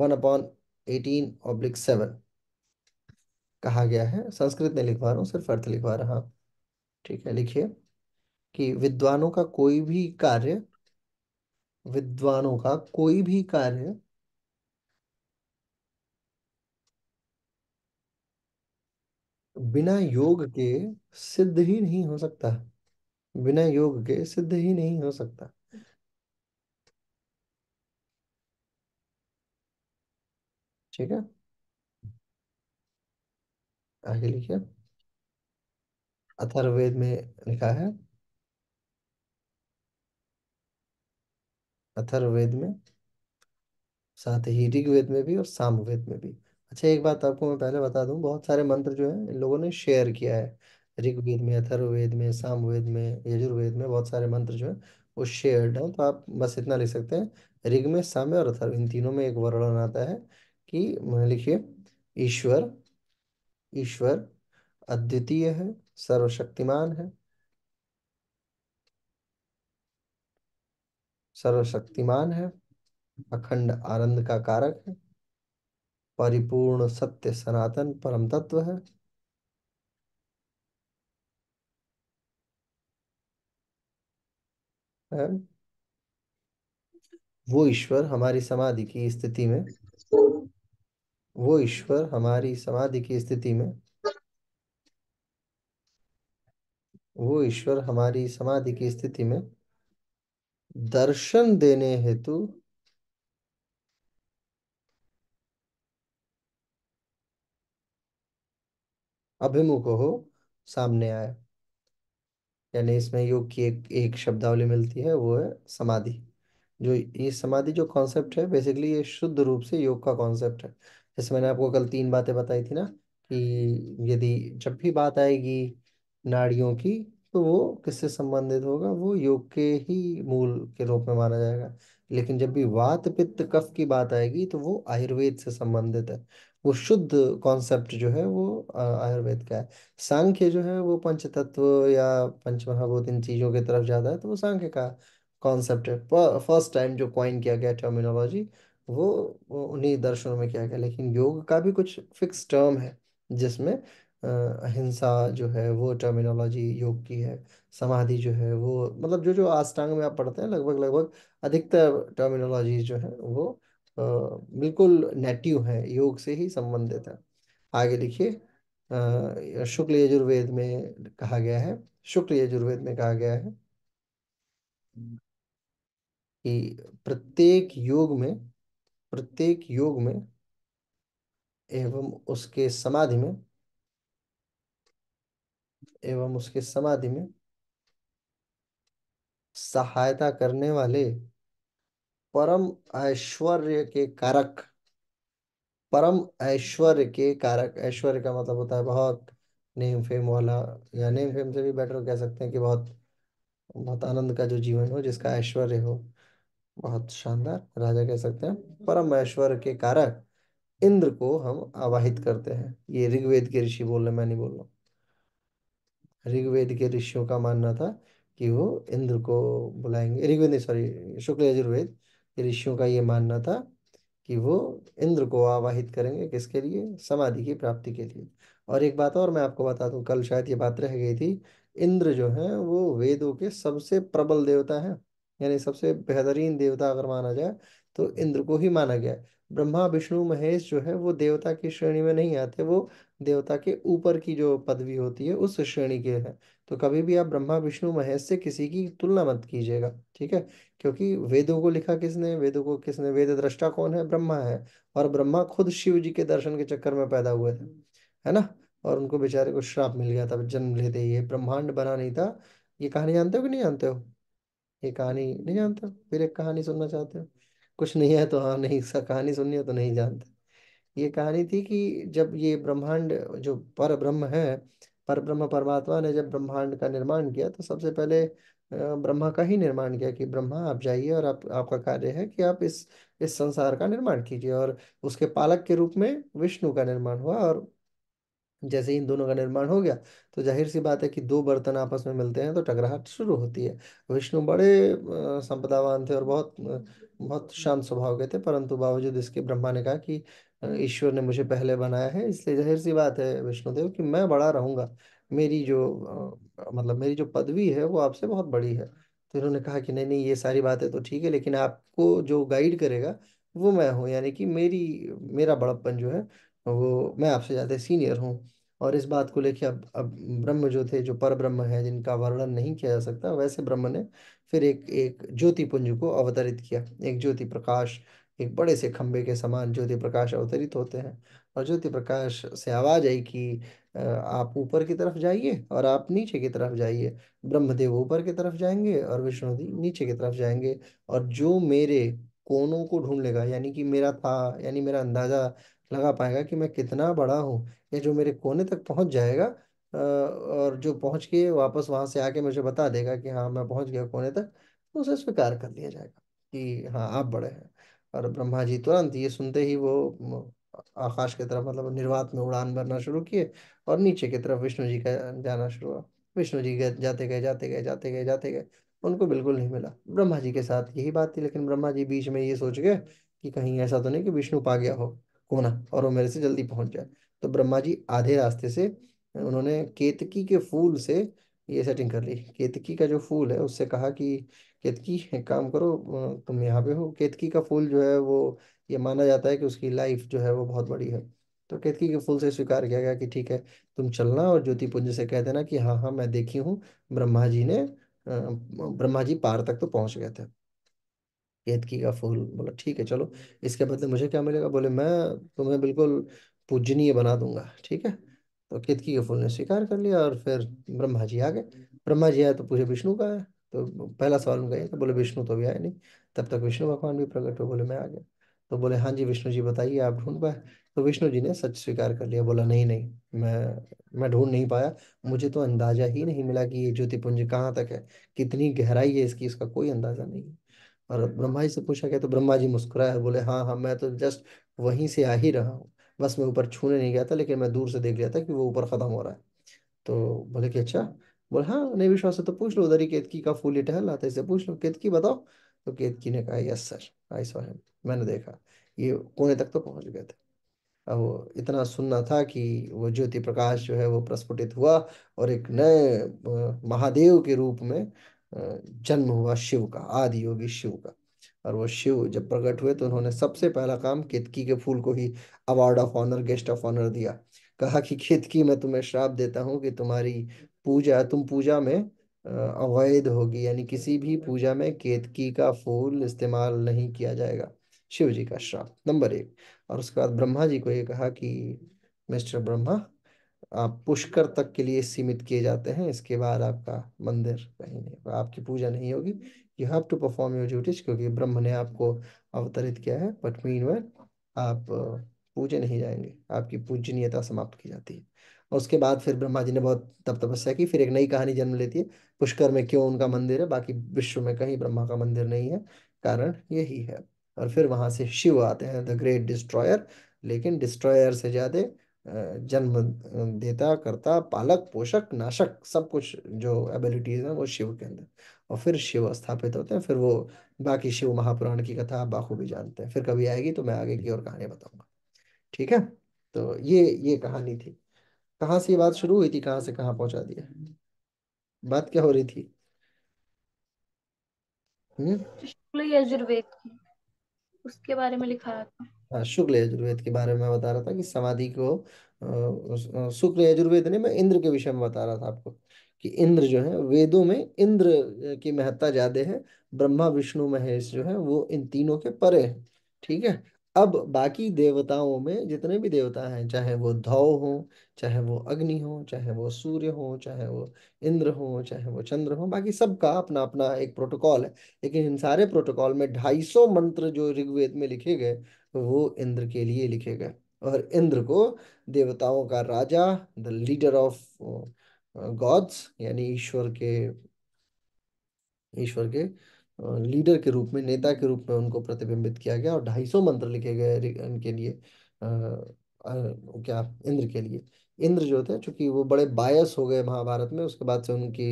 one upon eighteen oblique seven कहा गया है संस्कृत में लिखवा रहा हूँ सिर्फ अर्थ लिखवा रहा हूँ ठीक है लिखिए कि विद्वानों का कोई भी कार्य विद्वानों का कोई भी कार्य बिना योग के सिद्ध ही नहीं हो सकता बिना योग के सिद्ध ही नहीं हो सकता ठीक है आगे लिखिए अथर्ववेद में लिखा है अथर्ववेद में साथ ही ऋग्वेद में भी और सामवेद में भी अच्छा एक बात आपको मैं पहले बता दूं बहुत सारे मंत्र जो है इन लोगों ने शेयर किया है ऋग्वेद में अथर्ववेद में सामवेद में यजुर्वेद में बहुत सारे मंत्र जो है वो शेयर्ड है तो आप बस इतना लिख सकते हैं ऋग में साम और अथर्व इन तीनों में एक वर्णन आता है कि लिखिए ईश्वर ईश्वर अद्वितीय है सर्वशक्तिमान है सर्वशक्तिमान है अखंड आनंद का कारक है परिपूर्ण सत्य सनातन परम तत्व है वो ईश्वर हमारी समाधि की स्थिति में वो ईश्वर हमारी समाधि की स्थिति में वो ईश्वर हमारी समाधि की स्थिति में दर्शन देने हेतु अभिमुख हो सामने आए यानी इसमें योग की एक एक शब्दावली मिलती है वो है समाधि जो ये समाधि जो कॉन्सेप्ट है बेसिकली ये शुद्ध रूप से योग का कॉन्सेप्ट है जैसे मैंने आपको कल तीन बातें बताई थी ना कि यदि जब भी बात आएगी नाड़ियों की तो वो किससे संबंधित होगा वो योग के ही मूल के रूप में माना जाएगा लेकिन जब भी वात पित्त कफ की बात आएगी तो वो आयुर्वेद से संबंधित है वो शुद्ध कॉन्सेप्ट जो है वो आयुर्वेद का है सांख्य जो है वो पंच तत्व या पंच महाभूत इन चीज़ों की तरफ जाता है तो वो सांख्य का कॉन्सेप्ट है फर्स्ट टाइम जो क्वाइन किया गया टर्मिनोलॉजी वो, वो उन्हीं दर्शनों में किया गया लेकिन योग का भी कुछ फिक्स टर्म है जिसमें अहिंसा जो है वो टर्मिनोलॉजी योग की है समाधि जो है वो मतलब जो जो आष्टांग में आप पढ़ते हैं लगभग लगभग अधिकतर टर्मिनोलॉजी जो है वो आ, बिल्कुल नेटिव है योग से ही संबंधित है आगे देखिए शुक्ल यजुर्वेद में कहा गया है शुक्ल यजुर्वेद में कहा गया है कि प्रत्येक योग में प्रत्येक योग में एवं उसके समाधि में एवं उसके समाधि में सहायता करने वाले परम ऐश्वर्य के कारक परम ऐश्वर्य के कारक ऐश्वर्य का मतलब होता है बहुत नेम फेम वाला या नेम फेम से भी बेटर कह सकते हैं कि बहुत बहुत आनंद का जो जीवन हो जिसका ऐश्वर्य हो बहुत शानदार राजा कह सकते हैं परम ऐश्वर्य के कारक इंद्र को हम आवाहित करते हैं ये ऋग्वेद के ऋषि बोल रहे मैं नहीं बोल रहा ऋग्वेद के ऋषियों का मानना था कि वो इंद्र को बुलाएंगे ऋग्वेद नहीं सॉरी शुक्ल यजुर्वेद ऋषियों का ये मानना था कि वो इंद्र को आवाहित करेंगे किसके लिए समाधि की प्राप्ति के लिए और एक बात और मैं आपको बता दूं कल शायद ये बात रह गई थी इंद्र जो है वो वेदों के सबसे प्रबल देवता है यानी सबसे बेहतरीन देवता अगर माना जाए तो इंद्र को ही माना गया ब्रह्मा विष्णु महेश जो है वो देवता की श्रेणी में नहीं आते वो देवता के ऊपर की जो पदवी होती है उस श्रेणी के है तो कभी भी आप ब्रह्मा विष्णु महेश से किसी की तुलना मत कीजिएगा ठीक है क्योंकि वेदों को लिखा किसने वेदों को किसने वेद दृष्टा कौन है ब्रह्मा है और ब्रह्मा खुद शिव जी के दर्शन के चक्कर में पैदा हुए थे है ना और उनको बेचारे को श्राप मिल गया था जन्म लेते ही ब्रह्मांड बना नहीं था ये कहानी जानते हो कि नहीं जानते हो ये कहानी नहीं जानते फिर एक कहानी सुनना चाहते हो कुछ नहीं है तो हाँ नहीं कहानी सुननी हो तो नहीं जानते ये कहानी थी कि जब ये ब्रह्मांड जो पर ब्रह्म है पर ब्रह्म परमात्मा ने जब ब्रह्मांड का निर्माण किया तो सबसे पहले ब्रह्मा का ही निर्माण किया कि ब्रह्मा आप जाइए और आप आपका कार्य है कि आप इस इस संसार का निर्माण कीजिए और उसके पालक के रूप में विष्णु का निर्माण हुआ और जैसे ही इन दोनों का निर्माण हो गया तो जाहिर सी बात है कि दो बर्तन आपस में मिलते हैं तो टकराहट शुरू होती है विष्णु बड़े संपदावान थे और बहुत बहुत शांत स्वभाव के थे परंतु बावजूद इसके ब्रह्मा ने कहा कि ईश्वर ने मुझे पहले बनाया है इसलिए जाहिर सी बात है विष्णुदेव कि मैं बड़ा रहूंगा मेरी जो मतलब मेरी जो पदवी है वो आपसे बहुत बड़ी है तो इन्होंने कहा कि नहीं नहीं ये सारी बातें तो ठीक है लेकिन आपको जो गाइड करेगा वो मैं हूँ यानी कि मेरी मेरा बड़प्पन जो है वो मैं आपसे ज़्यादा सीनियर हूँ और इस बात को लेके अब अब ब्रह्म जो थे जो पर ब्रह्म है जिनका वर्णन नहीं किया जा सकता वैसे ब्रह्म ने फिर एक एक ज्योति पुंज को अवतरित किया एक ज्योति प्रकाश एक बड़े से खंबे के समान ज्योति प्रकाश अवतरित होते हैं और ज्योति प्रकाश से आवाज आई कि आप ऊपर की तरफ जाइए और आप नीचे की तरफ जाइए ब्रह्मदेव ऊपर की तरफ जाएंगे और विष्णु नीचे की तरफ जाएंगे और जो मेरे कोनों को ढूंढ लेगा यानी कि मेरा था यानी मेरा अंदाजा लगा पाएगा कि मैं कितना बड़ा हूँ ये जो मेरे कोने तक पहुँच जाएगा और जो पहुँच के वापस वहाँ से आके मुझे बता देगा कि हाँ मैं पहुँच गया कोने तक तो उसे स्वीकार कर लिया जाएगा कि हाँ आप बड़े हैं और ब्रह्मा जी तुरंत ये सुनते ही वो आकाश की तरफ मतलब निर्वात में उड़ान भरना शुरू किए और नीचे की तरफ विष्णु जी का जाना शुरू हुआ विष्णु जी गए जाते गए जाते गए जाते गए जाते गए उनको बिल्कुल नहीं मिला ब्रह्मा जी के साथ यही बात थी लेकिन ब्रह्मा जी बीच में ये सोच गए कि कहीं ऐसा तो नहीं कि विष्णु पा गया हो कोना और वो मेरे से जल्दी पहुंच जाए तो ब्रह्मा जी आधे रास्ते से उन्होंने केतकी के फूल से ये सेटिंग कर ली केतकी का जो फूल है उससे कहा कि केतकी एक काम करो तुम यहाँ पे हो केतकी का फूल जो है वो ये माना जाता है कि उसकी लाइफ जो है वो बहुत बड़ी है तो केतकी के फूल से स्वीकार किया गया कि ठीक है तुम चलना और ज्योति पुंज से कह देना कि हाँ हाँ मैं देखी हूँ ब्रह्मा जी ने ब्रह्मा जी पार तक तो पहुंच गए थे केतकी का फूल बोला ठीक है चलो इसके बदले मुझे क्या मिलेगा बोले मैं तुम्हें बिल्कुल पूजनीय बना दूंगा ठीक है तो केतकी के फूल ने स्वीकार कर लिया और फिर ब्रह्मा जी आ गए ब्रह्मा जी आए तो पूछे विष्णु का है तो पहला सवाल उनका ये था बोले विष्णु तो भी आए नहीं तब तक विष्णु भगवान भी प्रकट हुए बोले मैं आ गया तो बोले हाँ जी विष्णु जी बताइए आप ढूंढ पाए तो विष्णु जी ने सच स्वीकार कर लिया बोला नहीं नहीं मैं मैं ढूंढ नहीं पाया मुझे तो अंदाजा ही नहीं मिला कि ये ज्योतिपुंज कहाँ तक है कितनी गहराई है इसकी इसका कोई अंदाजा नहीं है और ब्रह्मा जी से पूछा गया तो ब्रह्मा जी मुस्कुराए बोले हाँ हाँ मैं तो जस्ट वहीं से आ ही रहा हूँ बस मैं ऊपर छूने नहीं गया था लेकिन मैं दूर से देख लिया था कि वो ऊपर ख़त्म हो रहा है तो बोले कि अच्छा बोले हाँ नहीं विश्वास है तो पूछ लो उधर ही केतकी का फूल ही टहल आता है इसे पूछ लो केतकी बताओ तो केतकी ने कहा yes sir I saw him मैंने देखा ये कोने तक तो पहुंच गए थे अब इतना सुनना था कि वो ज्योति प्रकाश जो है वो प्रस्फुटित हुआ और एक नए महादेव के रूप में जन्म हुआ शिव का आदि योगी शिव का और वो शिव जब प्रकट हुए तो उन्होंने सबसे पहला काम केतकी के फूल को ही award of honour guest of honour दिया कहा कि केतकी मैं तुम्हें श्राप देता हूँ कि तुम्हारी पूजा तुम पूजा में अवैध होगी यानी किसी भी पूजा में केतकी का फूल इस्तेमाल नहीं किया जाएगा शिव जी का श्राप नंबर एक और उसके बाद ब्रह्मा जी को ये कहा कि मिस्टर ब्रह्मा पुष्कर तक के लिए सीमित किए जाते हैं इसके बाद आपका मंदिर कहीं नहीं आपकी पूजा नहीं होगी you have to perform your duties क्योंकि ब्रह्म ने आपको अवतरित किया है बट मीन आप पूजे नहीं जाएंगे आपकी पूजनीयता समाप्त की जाती है और उसके बाद फिर ब्रह्मा जी ने बहुत तप तपस्या की फिर एक नई कहानी जन्म लेती है पुष्कर में क्यों उनका मंदिर है बाकी विश्व में कहीं ब्रह्मा का मंदिर नहीं है कारण यही है और फिर वहां से शिव आते हैं द ग्रेट डिस्ट्रॉयर लेकिन डिस्ट्रॉयर से ज्यादा जन्म देता करता पालक पोषक नाशक सब कुछ जो एबिलिटीज है वो शिव के अंदर और फिर शिव स्थापित होते हैं फिर वो बाकी शिव महापुराण की कथा आप बाखूबी जानते हैं फिर कभी आएगी तो मैं आगे की और कहानी बताऊंगा ठीक है तो ये ये कहानी थी कहाँ से ये बात शुरू हुई थी कहाँ से कहाँ पहुंचा दिया बात क्या हो रही थी हम्म यजुर्वेद की उसके बारे में लिखा था शुक्ल यजुर्वेद के बारे में बता रहा था कि समाधि को शुक्ल यजुर्वेद ने मैं इंद्र के विषय में बता रहा था आपको कि इंद्र जो है वेदों में इंद्र की महत्ता ज्यादा है ब्रह्मा विष्णु महेश जो है वो इन तीनों के परे है ठीक है अब बाकी देवताओं में जितने भी देवता हैं चाहे वो धौ हो चाहे वो अग्नि हो चाहे वो सूर्य हो चाहे वो इंद्र हो चाहे वो चंद्र हो बाकी सबका अपना अपना एक प्रोटोकॉल है लेकिन इन सारे प्रोटोकॉल में ढाई सौ मंत्र जो ऋग्वेद में लिखे गए वो इंद्र के लिए लिखे गए और इंद्र को देवताओं का राजा द लीडर ऑफ गॉड्स यानी ईश्वर के ईश्वर के लीडर uh, के रूप में नेता के रूप में उनको प्रतिबिंबित किया गया और ढाई सौ मंत्र लिखे गए इनके लिए आ, uh, आ, uh, क्या इंद्र के लिए इंद्र जो थे चूंकि वो बड़े बायस हो गए महाभारत में उसके बाद से उनकी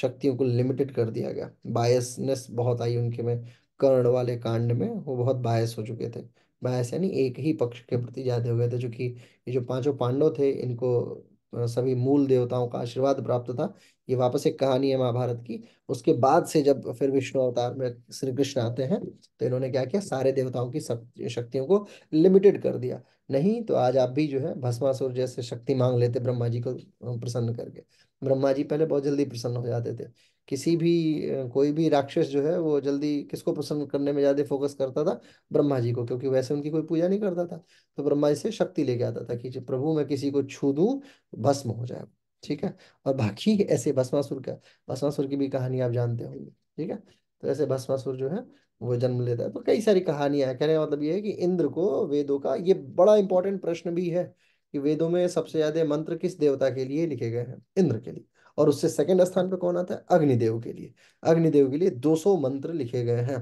शक्तियों को लिमिटेड कर दिया गया बायसनेस बहुत आई उनके में कर्ण वाले कांड में वो बहुत बायस हो चुके थे बायस यानी एक ही पक्ष के प्रति ज्यादा हो गए थे जो ये जो पांचों पांडव थे इनको सभी मूल देवताओं का आशीर्वाद प्राप्त था ये वापस एक कहानी है महाभारत की उसके बाद से जब फिर विष्णु अवतार में श्री कृष्ण आते हैं तो इन्होंने क्या किया सारे देवताओं की शक्तियों को लिमिटेड कर दिया नहीं तो आज आप भी जो है भस्मासुर जैसे शक्ति मांग लेते ब्रह्मा जी को प्रसन्न करके ब्रह्मा जी पहले बहुत जल्दी प्रसन्न हो जाते थे किसी भी कोई भी राक्षस जो है वो जल्दी किसको प्रसन्न करने में ज्यादा फोकस करता था ब्रह्मा जी को क्योंकि वैसे उनकी कोई पूजा नहीं करता था तो ब्रह्मा जी से शक्ति लेके आता था कि प्रभु मैं किसी को छू दू भस्म हो जाए ठीक है और बाकी [LAUGHS] ऐसे भस्मासुर का भस्मासुर की भी कहानी आप जानते होंगे ठीक है तो ऐसे भस्मासुर जो है वो जन्म लेता है तो कई सारी कहानियां कहने का मतलब ये है कि इंद्र को वेदों का ये बड़ा इंपॉर्टेंट प्रश्न भी है कि वेदों में सबसे ज्यादा मंत्र किस देवता के लिए लिखे गए हैं इंद्र के लिए और उससे सेकंड स्थान पर कौन आता है अग्निदेव के लिए अग्निदेव के लिए 200 मंत्र लिखे गए हैं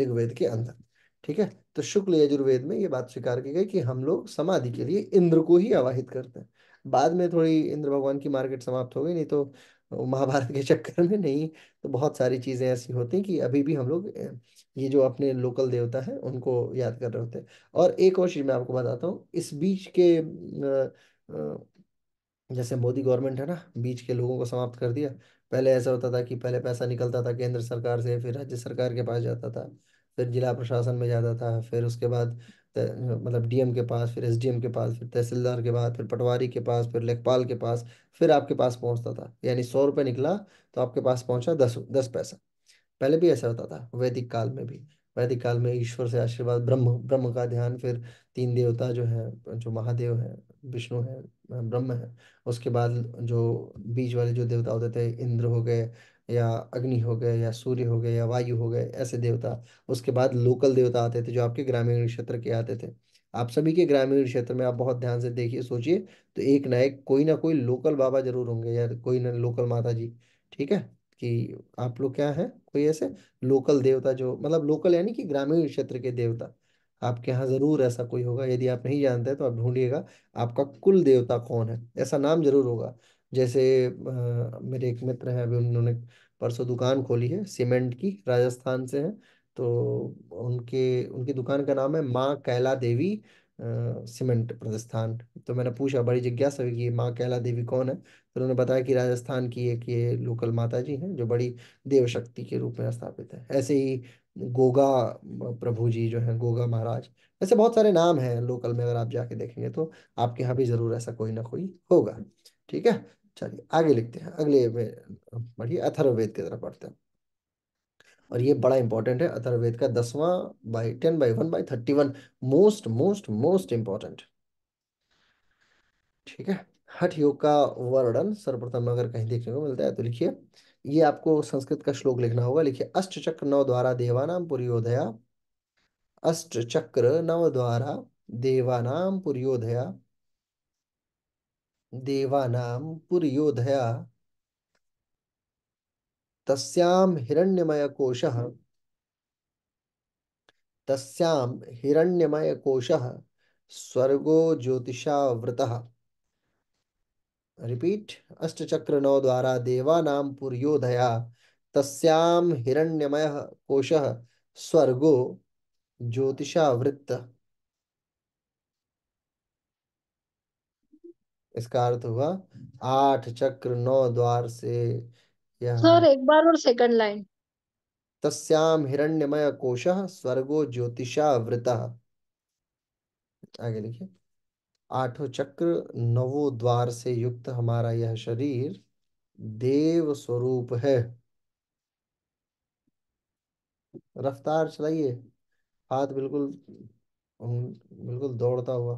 ऋग्वेद के अंदर ठीक है तो शुक्ल यजुर्वेद में ये बात स्वीकार की गई कि हम लोग समाधि के लिए इंद्र को ही आवाहित करते हैं बाद में थोड़ी इंद्र भगवान की मार्केट समाप्त हो गई नहीं तो महाभारत के चक्कर में नहीं तो बहुत सारी चीज़ें ऐसी होती हैं कि अभी भी हम लोग ये जो अपने लोकल देवता है उनको याद कर रहे होते हैं और एक और चीज़ मैं आपको बताता हूँ इस बीच के आ, आ, जैसे मोदी गवर्नमेंट है ना बीच के लोगों को समाप्त कर दिया पहले ऐसा होता था कि पहले पैसा निकलता था केंद्र सरकार से फिर राज्य सरकार के पास जाता था फिर जिला प्रशासन में जाता था फिर उसके बाद मतलब डीएम के पास फिर एसडीएम के पास फिर तहसीलदार के पास फिर पटवारी के पास फिर लेखपाल के पास फिर आपके पास पहुंचता था यानी सौ रुपये निकला तो आपके पास पहुंचा दस दस पैसा पहले भी ऐसा होता था वैदिक काल में भी वैदिक काल में ईश्वर से आशीर्वाद ब्रह्म ब्रह्म का ध्यान फिर तीन देवता जो है जो महादेव है विष्णु है ब्रह्म है उसके बाद जो बीज वाले जो देवता होते थे इंद्र हो गए या अग्नि हो गए या सूर्य हो गए या वायु हो गए ऐसे देवता उसके बाद लोकल देवता आते थे जो आपके ग्रामीण क्षेत्र के आते थे आप सभी के ग्रामीण क्षेत्र में आप बहुत ध्यान से देखिए सोचिए तो एक ना एक कोई ना कोई लोकल बाबा जरूर होंगे या कोई ना लोकल माता जी ठीक है कि आप लोग क्या है कोई ऐसे लोकल देवता जो मतलब लोकल यानी कि ग्रामीण क्षेत्र के देवता आपके यहाँ जरूर ऐसा कोई होगा यदि आप नहीं जानते हैं तो आप ढूंढिएगा आपका कुल देवता कौन है ऐसा नाम जरूर होगा जैसे आ, मेरे एक मित्र हैं अभी उन्होंने परसों दुकान खोली है सीमेंट की राजस्थान से है तो उनके उनकी दुकान का नाम है माँ कैला देवी सीमेंट प्रतिष्ठान तो मैंने पूछा बड़ी जिज्ञासा हुई माँ कैला देवी कौन है तो उन्होंने बताया कि राजस्थान की एक ये लोकल माता जी हैं जो बड़ी देव शक्ति के रूप में स्थापित है ऐसे ही गोगा प्रभु जी जो है गोगा महाराज ऐसे बहुत सारे नाम हैं लोकल में अगर आप जाके देखेंगे तो आपके यहाँ भी ज़रूर ऐसा कोई ना कोई होगा ठीक है चलिए आगे लिखते हैं अगले में पढ़िए अथर्ववेद की तरफ पढ़ते हैं और ये बड़ा इंपॉर्टेंट है अथर्ववेद का दसवां by ten by one by thirty one most most most important ठीक है हठ योग का वर्णन सर्वप्रथम अगर कहीं देखने को मिलता है तो लिखिए ये आपको संस्कृत का श्लोक लिखना होगा लिखिए अष्ट चक्र नव द्वारा देवानाम पुर्योदया अष्ट चक्र नव द्वारा देवानाम पुर्योदया देवानाम पुर्योदया तस्याम हिरण्यमय कोश तस्याम हिरण्यमय कोश स्वर्गो ज्योतिषावृतः रिपीट अष्टचक्र नौ द्वारा देवानाम पुर्योधया तस्याम हिरण्यमय कोश स्वर्गो ज्योतिषावृत्त इसका अर्थ हुआ आठ चक्र नौ द्वार से सर एक बार और सेकंड लाइन तस्याम हिरण्यमय कोश स्वर्गो ज्योतिषावृत आगे लिखिए आठों चक्र नवो द्वार से युक्त हमारा यह शरीर देव स्वरूप है रफ्तार चलाइए हाथ बिल्कुल बिल्कुल दौड़ता हुआ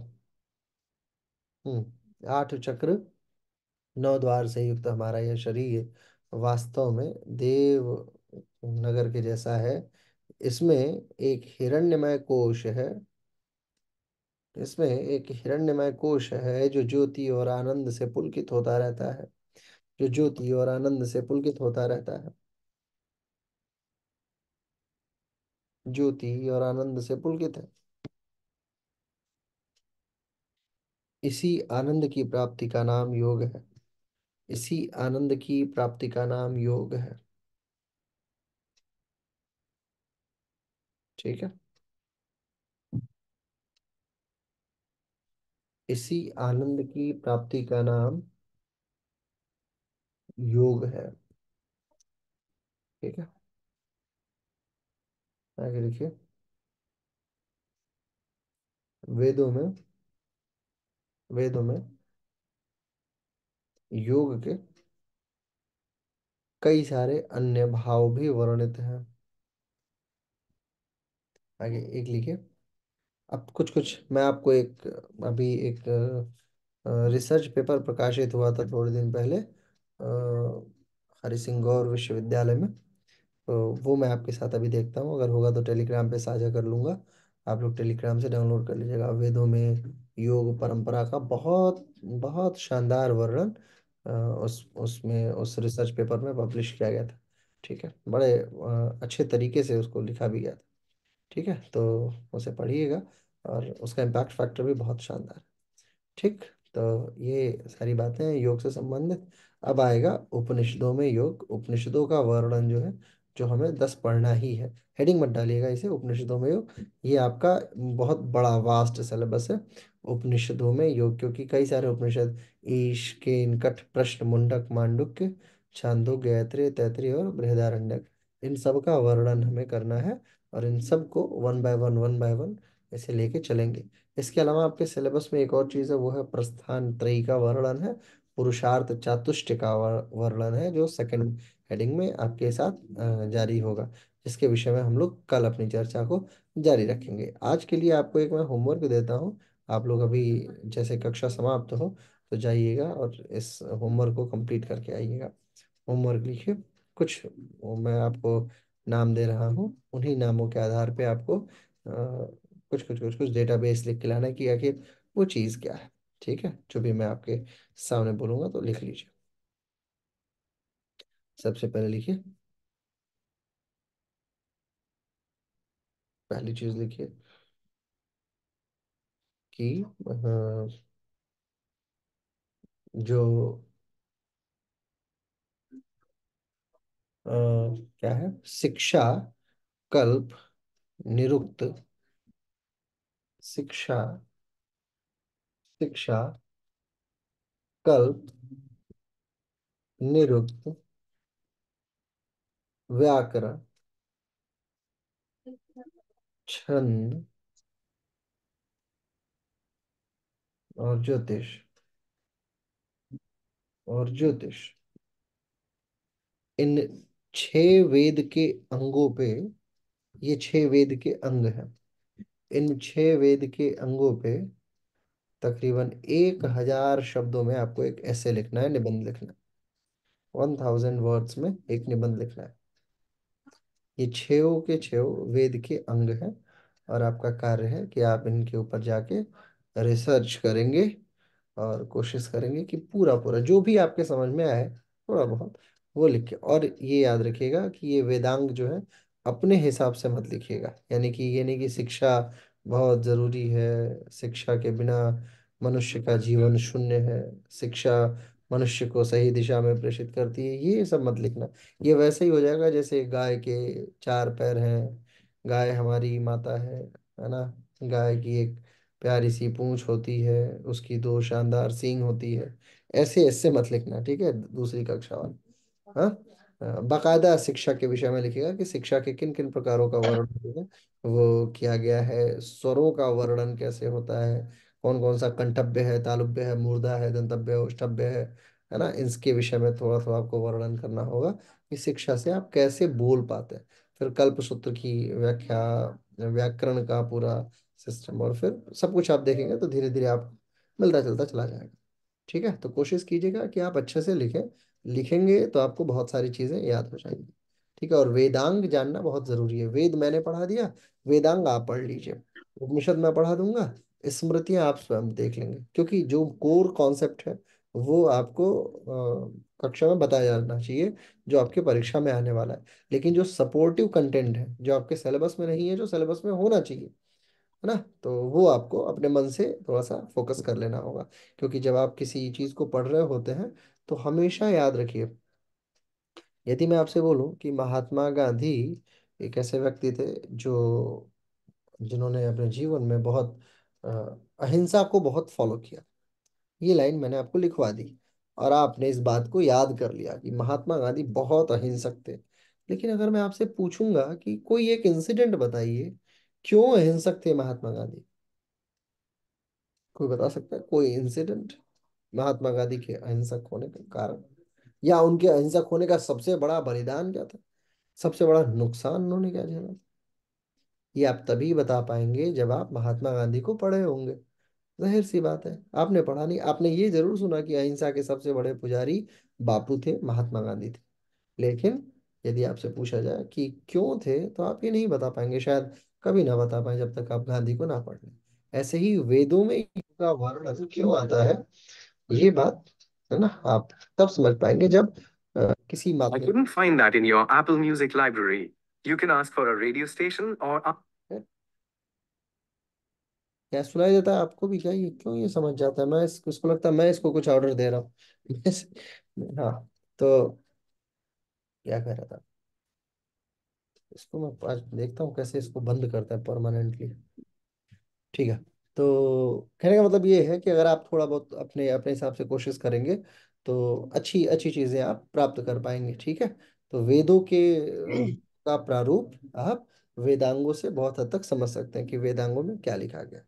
हम्म आठ चक्र नौ द्वार से युक्त हमारा यह शरीर वास्तव में देव नगर के जैसा है इसमें एक हिरण्यमय कोश है इसमें एक हिरण्यमय कोश है जो ज्योति और आनंद से पुलकित होता रहता है जो ज्योति और आनंद से पुलकित होता रहता है ज्योति और आनंद से पुलकित है इसी आनंद की प्राप्ति का नाम योग है इसी आनंद की प्राप्ति का नाम योग है ठीक है इसी आनंद की प्राप्ति का नाम योग है ठीक है आगे लिखिए वेदों में वेदों में योग के कई सारे अन्य भाव भी वर्णित हैं आगे एक लिखिए अब कुछ कुछ मैं आपको एक अभी एक रिसर्च पेपर प्रकाशित हुआ था थोड़े दिन पहले हरि सिंह गौर विश्वविद्यालय में तो वो मैं आपके साथ अभी देखता हूँ अगर होगा तो टेलीग्राम पे साझा कर लूँगा आप लोग टेलीग्राम से डाउनलोड कर लीजिएगा वेदों में योग परंपरा का बहुत बहुत शानदार वर्णन उस उसमें उस रिसर्च पेपर में पब्लिश किया गया था ठीक है बड़े अच्छे तरीके से उसको लिखा भी गया था ठीक है तो उसे पढ़िएगा और उसका इम्पैक्ट फैक्टर भी बहुत शानदार ठीक तो ये सारी बातें हैं योग से संबंधित अब आएगा उपनिषदों में योग उपनिषदों का वर्णन जो है जो हमें दस पढ़ना ही है हेडिंग मत डालिएगा इसे उपनिषदों में योग ये आपका बहुत बड़ा वास्ट सिलेबस है उपनिषदों में योग क्योंकि कई सारे उपनिषद ईश के इनकट प्रश्न मुंडक मांडुक्य छांदो गायत्री तैतरी और बृहदारण्यक इन सब का वर्णन हमें करना है और इन सब को one by one one by one ऐसे लेके चलेंगे इसके अलावा आपके सिलेबस में एक और चीज़ है वो है प्रस्थान त्रयी का वर्णन है पुरुषार्थ चातुष्ट का वर्णन है जो सेकंड हेडिंग में आपके साथ जारी होगा जिसके विषय में हम लोग कल अपनी चर्चा को जारी रखेंगे आज के लिए आपको एक मैं होमवर्क देता हूँ आप लोग अभी जैसे कक्षा समाप्त हो तो जाइएगा और इस होमवर्क को कंप्लीट करके आइएगा होमवर्क लिखिए कुछ मैं आपको नाम दे रहा हूँ उन्हीं नामों के आधार पे आपको आ, कुछ कुछ कुछ कुछ डेटाबेस लिख के लाना है कि आखिर वो चीज़ क्या है ठीक है जो भी मैं आपके सामने बोलूँगा तो लिख लीजिए सबसे पहले लिखिए पहली चीज़ लिखिए कि जो आ, क्या है शिक्षा कल्प निरुक्त शिक्षा शिक्षा कल्प निरुक्त व्याकरण छंद और ज्योतिष और ज्योतिष इन छह वेद के अंगों पे ये छह वेद के अंग हैं इन छह वेद के अंगों पे तकरीबन एक हजार शब्दों में आपको एक ऐसे लिखना है निबंध लिखना है वन थाउजेंड वर्ड्स में एक निबंध लिखना है ये छो के छो वेद के अंग है और आपका कार्य है कि आप इनके ऊपर जाके रिसर्च करेंगे और कोशिश करेंगे कि पूरा पूरा जो भी आपके समझ में आए थोड़ा बहुत वो लिख के और ये याद रखिएगा कि ये वेदांग जो है अपने हिसाब से मत लिखिएगा यानी कि ये नहीं कि शिक्षा बहुत ज़रूरी है शिक्षा के बिना मनुष्य का जीवन शून्य है शिक्षा मनुष्य को सही दिशा में प्रेषित करती है ये सब मत लिखना ये वैसे ही हो जाएगा जैसे गाय के चार पैर हैं गाय हमारी माता है है ना गाय की एक प्यारी सी पूंछ होती है उसकी दो शानदार सींग होती है ऐसे ऐसे मत लिखना ठीक है दूसरी कक्षा वाले हाँ बाकायदा शिक्षा के विषय में लिखेगा कि शिक्षा के किन किन प्रकारों का वर्णन वो किया गया है स्वरों का वर्णन कैसे होता है कौन कौन सा कंठभ्य है तालुभ्य है मूर्धा है दंतभ्य है उष्टभ्य है है ना इसके विषय में थोड़ा थोड़ा आपको वर्णन करना होगा कि शिक्षा से आप कैसे बोल पाते हैं फिर कल्प सूत्र की व्याख्या व्याकरण का पूरा सिस्टम और फिर सब कुछ आप देखेंगे तो धीरे धीरे आप मिलता चलता चला जाएगा ठीक है तो कोशिश कीजिएगा कि आप अच्छे से लिखें लिखेंगे तो आपको बहुत सारी चीज़ें याद हो जाएंगी ठीक है और वेदांग जानना बहुत ज़रूरी है वेद मैंने पढ़ा दिया वेदांग आप पढ़ लीजिए उपनिषद मैं पढ़ा दूंगा स्मृतियां आप स्वयं देख लेंगे क्योंकि जो कोर कॉन्सेप्ट है वो आपको कक्षा में बताया जाना चाहिए जो आपके परीक्षा में आने वाला है लेकिन जो सपोर्टिव कंटेंट है जो आपके सिलेबस में नहीं है जो सिलेबस में होना चाहिए है ना तो वो आपको अपने मन से थोड़ा सा फोकस कर लेना होगा क्योंकि जब आप किसी चीज़ को पढ़ रहे होते हैं तो हमेशा याद रखिए यदि मैं आपसे बोलूं कि महात्मा गांधी एक ऐसे व्यक्ति थे जो जिन्होंने अपने जीवन में बहुत अहिंसा को बहुत फॉलो किया ये लाइन मैंने आपको लिखवा दी और आपने इस बात को याद कर लिया कि महात्मा गांधी बहुत अहिंसक थे लेकिन अगर मैं आपसे पूछूंगा कि कोई एक इंसिडेंट बताइए क्यों अहिंसक थे महात्मा गांधी कोई बता सकता है कोई इंसिडेंट महात्मा गांधी के अहिंसक होने का कारण या उनके अहिंसक होने का सबसे बड़ा बलिदान क्या था सबसे बड़ा नुकसान उन्होंने क्या झेला था ये आप तभी बता पाएंगे जब आप महात्मा गांधी को पढ़े होंगे जहर सी बात है आपने पढ़ा नहीं आपने ये जरूर सुना कि अहिंसा के सबसे बड़े पुजारी बापू थे महात्मा गांधी थे लेकिन यदि आपसे पूछा जाए कि क्यों थे तो आप ये नहीं बता पाएंगे शायद कभी ना बता पाए जब तक आप गांधी को ना पढ़ लें ऐसे ही वेदों में का वर्णन क्यों आता है ये बात है ना आप तब समझ पाएंगे जब किसी I माध्यम couldn't find that in your Apple Music library. You can ask for a radio station or a- क्या सुनाई देता है आपको भी क्या ये क्यों ये समझ जाता है मैं इसको इसको लगता है मैं इसको कुछ ऑर्डर दे रहा हूँ [LAUGHS] हाँ तो क्या कह रहा था इसको मैं आज देखता हूँ कैसे इसको बंद करता है परमानेंटली ठीक है तो कहने का मतलब ये है कि अगर आप थोड़ा बहुत अपने अपने हिसाब से कोशिश करेंगे तो अच्छी अच्छी चीज़ें आप प्राप्त कर पाएंगे ठीक है तो वेदों के [CLEARS THROAT] का प्रारूप आप वेदांगों से बहुत हद तक समझ सकते हैं कि वेदांगों में क्या लिखा गया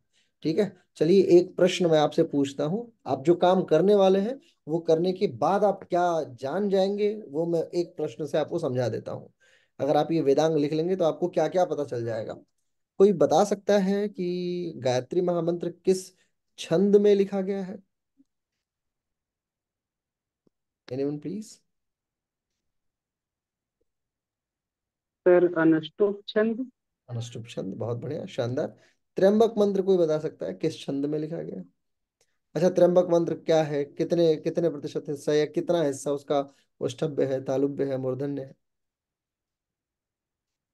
ठीक है चलिए एक प्रश्न मैं आपसे पूछता हूँ आप जो काम करने वाले हैं वो करने के बाद आप क्या जान जाएंगे वो मैं एक प्रश्न से आपको समझा देता हूँ अगर आप ये वेदांग लिख लेंगे तो आपको क्या क्या पता चल जाएगा कोई बता सकता है कि गायत्री महामंत्र किस छंद में लिखा गया है एनीवन प्लीज सर अनुष्टुप छंद अनुष्टुप छंद बहुत बढ़िया शानदार त्र्यंबक मंत्र कोई बता सकता है किस छंद में लिखा गया अच्छा त्र्यंबक मंत्र क्या है कितने कितने प्रतिशत हिस्सा या कितना हिस्सा उसका उष्टभ्य है तालुभ्य है मूर्धन्य है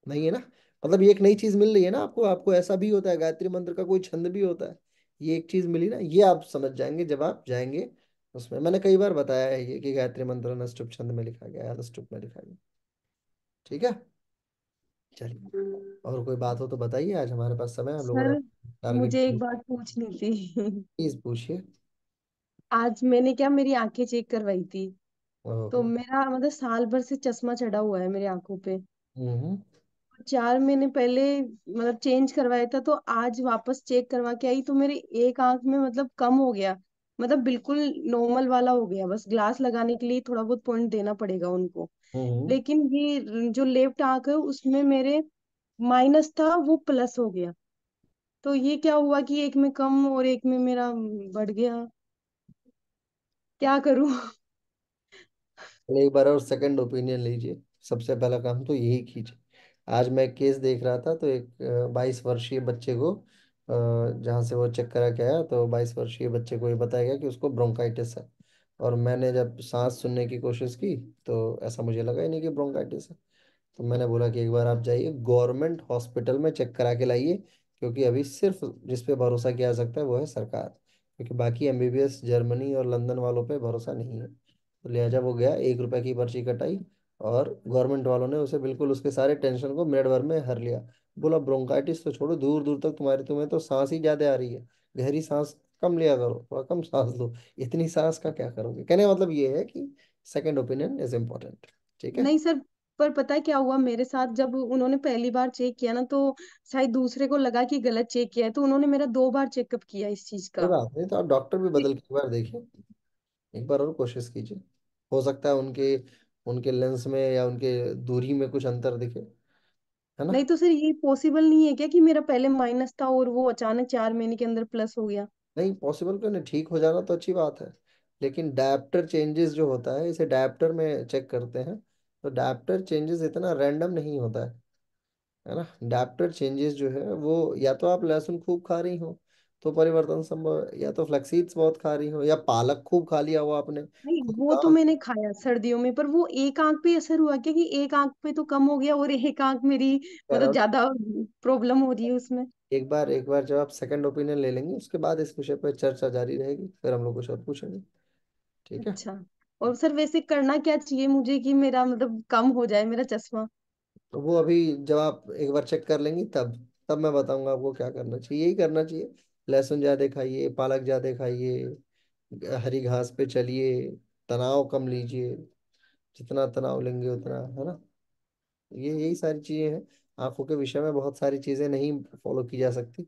नहीं है ना मतलब ये एक नई चीज मिल रही है ना आपको आपको ऐसा भी होता है गायत्री मंत्र का कोई छंद भी होता है ये एक चीज मिली ना ये आप समझ जाएंगे जब आप जाएंगे उसमें मैंने कई बार बताया है ये कि गायत्री मंत्र अनुष्टुप छंद में लिखा गया है अनुष्टुप में लिखा गया ठीक है चलिए और कोई बात हो तो बताइए आज हमारे पास समय हम लोगों मुझे एक बात पूछनी थी प्लीज पूछिए आज मैंने क्या मेरी आंखें चेक करवाई थी तो मेरा मतलब साल भर से चश्मा चढ़ा हुआ है मेरी आंखों पे हम्म। चार महीने पहले मतलब चेंज करवाया था तो आज वापस चेक करवा के आई तो मेरे एक आंख में मतलब कम हो गया मतलब बिल्कुल नॉर्मल वाला हो गया बस ग्लास लगाने के लिए थोड़ा बहुत पॉइंट देना पड़ेगा उनको हम्म। लेकिन ये जो लेफ्ट आंख है उसमें मेरे माइनस था वो प्लस हो गया तो ये क्या हुआ कि एक में कम और एक में मेरा बढ़ गया क्या करूं एक बार और सेकंड ओपिनियन लीजिए सबसे पहला काम तो यही कीजिए आज मैं केस देख रहा था तो एक बाईस वर्षीय बच्चे को जहाँ से वो चेक करा के आया तो बाईस वर्षीय बच्चे को ये बताया गया कि उसको ब्रोंकाइटिस है और मैंने जब सांस सुनने की कोशिश की तो ऐसा मुझे लगा ही नहीं कि ब्रोंकाइटिस है तो मैंने बोला कि एक बार आप जाइए गवर्नमेंट हॉस्पिटल में चेक करा के लाइए क्योंकि अभी सिर्फ जिस पे भरोसा किया जा सकता है वो है सरकार क्योंकि बाकी एमबीबीएस जर्मनी और लंदन वालों पे भरोसा नहीं है तो लिहाजा वो गया एक रुपए की पर्ची कटाई और गवर्नमेंट वालों ने उसे बिल्कुल उसके सारे टेंशन को मिनट भर में हर लिया बोला ब्रोंकाइटिस तो छोड़ो दूर दूर तक तुम्हारी तुम्हें तो सांस ही ज़्यादा आ रही है गहरी सांस कम लिया करो थोड़ा कम सांस लो इतनी सांस का क्या करोगे कहने का मतलब ये है कि सेकेंड ओपिनियन इज इम्पोर्टेंट ठीक है नहीं सर पर पता है क्या हुआ मेरे साथ जब उन्होंने पहली बार चेक किया ना तो शायद दूसरे को लगा कि गलत चेक किया है तो उन्होंने मेरा दो बार चेकअप किया इस चीज का बात नहीं तो आप डॉक्टर भी बदल के एक बार देखिए एक बार और कोशिश कीजिए हो सकता है उनके उनके लेंस में या उनके दूरी में कुछ अंतर दिखे है ना नहीं तो सर ये पॉसिबल नहीं है क्या कि मेरा पहले माइनस था और वो अचानक चार महीने के अंदर प्लस हो गया नहीं पॉसिबल क्यों नहीं ठीक हो जाना तो अच्छी बात है लेकिन डायप्टर चेंजेस जो होता है इसे डायप्टर में चेक करते हैं तो डायप्टर चेंजेस इतना रैंडम नहीं होता है है ना डायप्टर चेंजेस जो है वो या तो आप लहसुन खूब खा रही हो तो परिवर्तन संभव या तो फ्लैक्सीड्स बहुत खा रही हो या पालक खूब खा लिया हुआ आपने नहीं वो तो मैंने खाया सर्दियों में पर वो एक आंख पे असर हुआ क्या कि एक आंख पे तो कम हो गया और एक आंख मेरी मतलब ज्यादा प्रॉब्लम हो रही है उसमें एक बार एक बार जब आप सेकंड ओपिनियन ले लेंगे उसके बाद इस विषय पर चर्चा जारी रहेगी फिर हम लोग कुछ और पूछेंगे ठीक है अच्छा और सर वैसे करना क्या चाहिए मुझे कि मेरा मतलब कम हो जाए मेरा चश्मा तो वो अभी जब आप एक बार चेक कर लेंगी तब तब मैं बताऊंगा आपको क्या करना चाहिए यही करना चाहिए लहसुन ज़्यादा खाइए पालक ज़्यादा खाइए हरी घास पे चलिए तनाव कम लीजिए जितना तनाव लेंगे उतना है ना ये यही सारी चीज़ें हैं आंखों के विषय में बहुत सारी चीज़ें नहीं फॉलो की जा सकती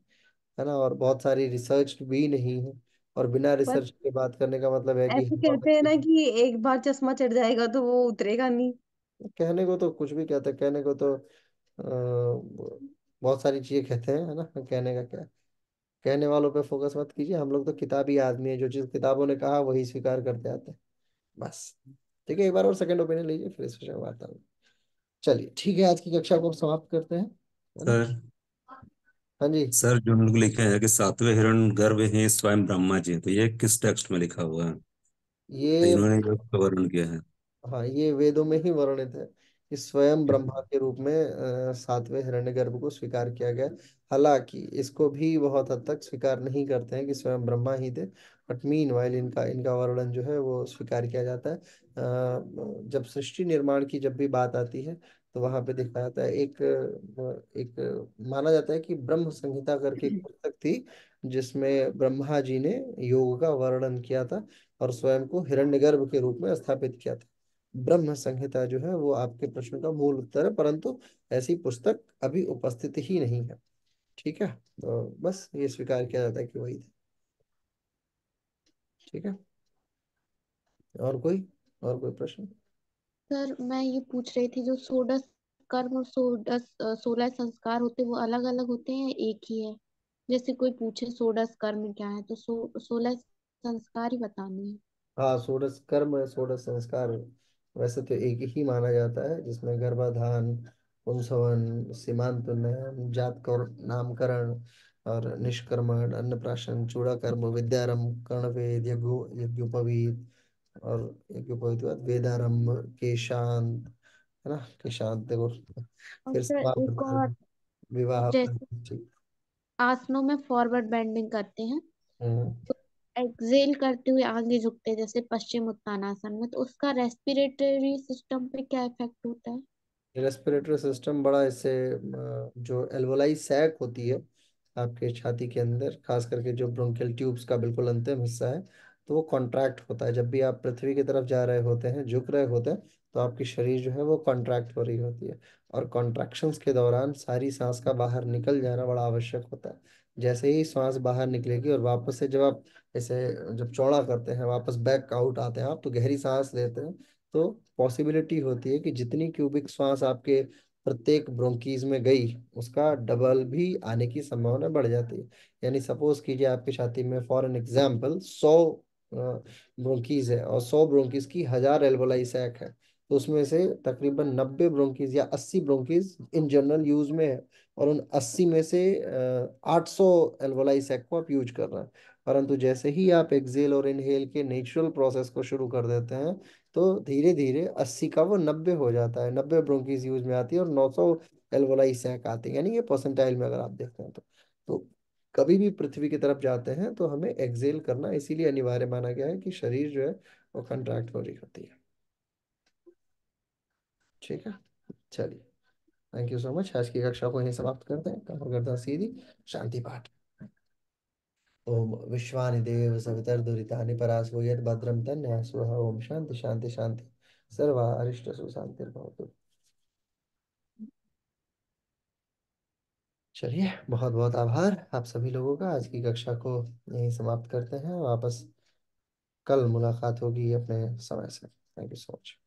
है ना और बहुत सारी रिसर्च भी नहीं है और बिना रिसर्च के बात करने का मतलब है कि ऐसे कहते हैं ना कि एक बार चश्मा चढ़ जाएगा तो वो उतरेगा नहीं कहने को तो कुछ भी कहते कहने को तो आ, बहुत सारी चीजें कहते हैं है ना कहने का क्या कहने वालों पे फोकस मत कीजिए हम लोग तो किताबी आदमी है जो चीज़ किताबों ने कहा वही स्वीकार करते आते हैं बस ठीक है एक बार और सेकंड ओपिनियन लीजिए फिर इस विषय में बात आऊंगी चलिए ठीक है आज की कक्षा को समाप्त करते हैं सर हाँ जी सर जो हम लोग लिखे हैं कि सातवें हिरण गर्व है स्वयं ब्रह्मा जी तो ये किस टेक्स्ट में लिखा हुआ है ये तो इन्होंने वर्णन किया है हाँ ये वेदों में ही वर्णित है कि स्वयं ब्रह्मा के रूप में सातवें गर्भ को स्वीकार किया गया हालांकि इसको भी बहुत हद तक स्वीकार नहीं करते हैं कि स्वयं ब्रह्मा ही थे बट मीन वाइल इनका इनका वर्णन जो है वो स्वीकार किया जाता है जब सृष्टि निर्माण की जब भी बात आती है तो वहां पे देखा जाता है एक एक माना जाता है कि ब्रह्म संहिता करके एक पुस्तक थी जिसमें ब्रह्मा जी ने योग का वर्णन किया था और स्वयं को हिरण्यगर्भ के रूप में स्थापित किया था ब्रह्म संहिता जो है वो आपके प्रश्न का मूल उत्तर है परंतु ऐसी पुस्तक अभी उपस्थित ही नहीं है ठीक है तो बस ये स्वीकार किया जाता है कि वही ठीक है और कोई और कोई प्रश्न सर मैं ये पूछ रही थी जो सोडस कर्म और सोडस सोलह संस्कार होते वो अलग अलग होते हैं एक ही है जैसे कोई पूछे सोडस कर्म क्या है तो सो सोलह संस्कार ही बताने है हाँ सोडस कर्म सोडस संस्कार है वैसे तो एक ही माना जाता है जिसमें गर्भाधान पुंसवन सीमांत उन्नयन जात नामकरण और निष्कर्मण अन्नप्राशन कर्म विद्यारम्भ कर्णवेद यज्ञो यज्ञोपवीत और यज्ञोपवीत के बाद वेदारंभ केशांत है ना केशांत देखो फिर अच्छा, समाप्त विवाह आसनों में फॉरवर्ड बेंडिंग करते हैं तो एक्सेल करते हुए आगे झुकते हैं जैसे पश्चिम उत्तानासन में तो उसका रेस्पिरेटरी सिस्टम पे क्या इफेक्ट होता है रेस्पिरेटरी सिस्टम बड़ा इससे जो एल्वोलाई सैक होती है आपके छाती के अंदर खास करके जो ब्रोंकियल ट्यूब्स का बिल्कुल अंतिम हिस्सा है तो वो कॉन्ट्रैक्ट होता है जब भी आप पृथ्वी की तरफ जा रहे होते हैं झुक रहे होते हैं तो आपकी शरीर जो है वो कॉन्ट्रैक्ट हो रही होती है और कॉन्ट्रैक्शंस के दौरान सारी सांस का बाहर निकल जाना बड़ा आवश्यक होता है जैसे ही सांस बाहर निकलेगी और वापस से जब आप ऐसे जब चौड़ा करते हैं वापस बैक आउट आते हैं आप तो गहरी सांस लेते हैं तो पॉसिबिलिटी होती है कि जितनी क्यूबिक सांस आपके प्रत्येक ब्रोंकीज में गई उसका डबल भी आने की संभावना बढ़ जाती है यानी सपोज कीजिए आपकी छाती में फॉर एन एग्जाम्पल सौ ब्रोंकीज है और सौ ब्रोंकीज की हजार एल्बोलाई सैक है तो उसमें से तकरीबन नब्बे ब्रोंकीज या अस्सी ब्रोंकीज इन जनरल यूज में है और उन अस्सी में से आठ सौ एल्बोलाई सैक को आप यूज कर रहे हैं परंतु जैसे ही आप एक्सेल और इनहेल के नेचुरल प्रोसेस को शुरू कर देते हैं तो धीरे धीरे अस्सी का वो नब्बे हो जाता है नब्बे ब्रोंकीज यूज में आती है और नौ सौ एल्वोलाई सैक आते यानी ये परसेंटाइल में अगर आप देखते हैं तो तो कभी भी पृथ्वी की तरफ जाते हैं तो हमें एक्सेल करना इसीलिए अनिवार्य माना गया है कि शरीर जो है वो कंट्रैक्ट हो रही होती है ठीक है चलिए थैंक यू सो मच आज की कक्षा को यही समाप्त करते हैं कमर गर्दन सीधी शांति पाठ ओम विश्वानि देव सवितर सवितर्दुरितानि परासु यद् भद्रम तन्यासु ओम शांति शांति शांति सर्वा अरिष्ट सु शांति भवतु चलिए बहुत बहुत आभार आप सभी लोगों का आज की कक्षा को यही समाप्त करते हैं वापस कल मुलाकात होगी अपने समय से थैंक यू सो मच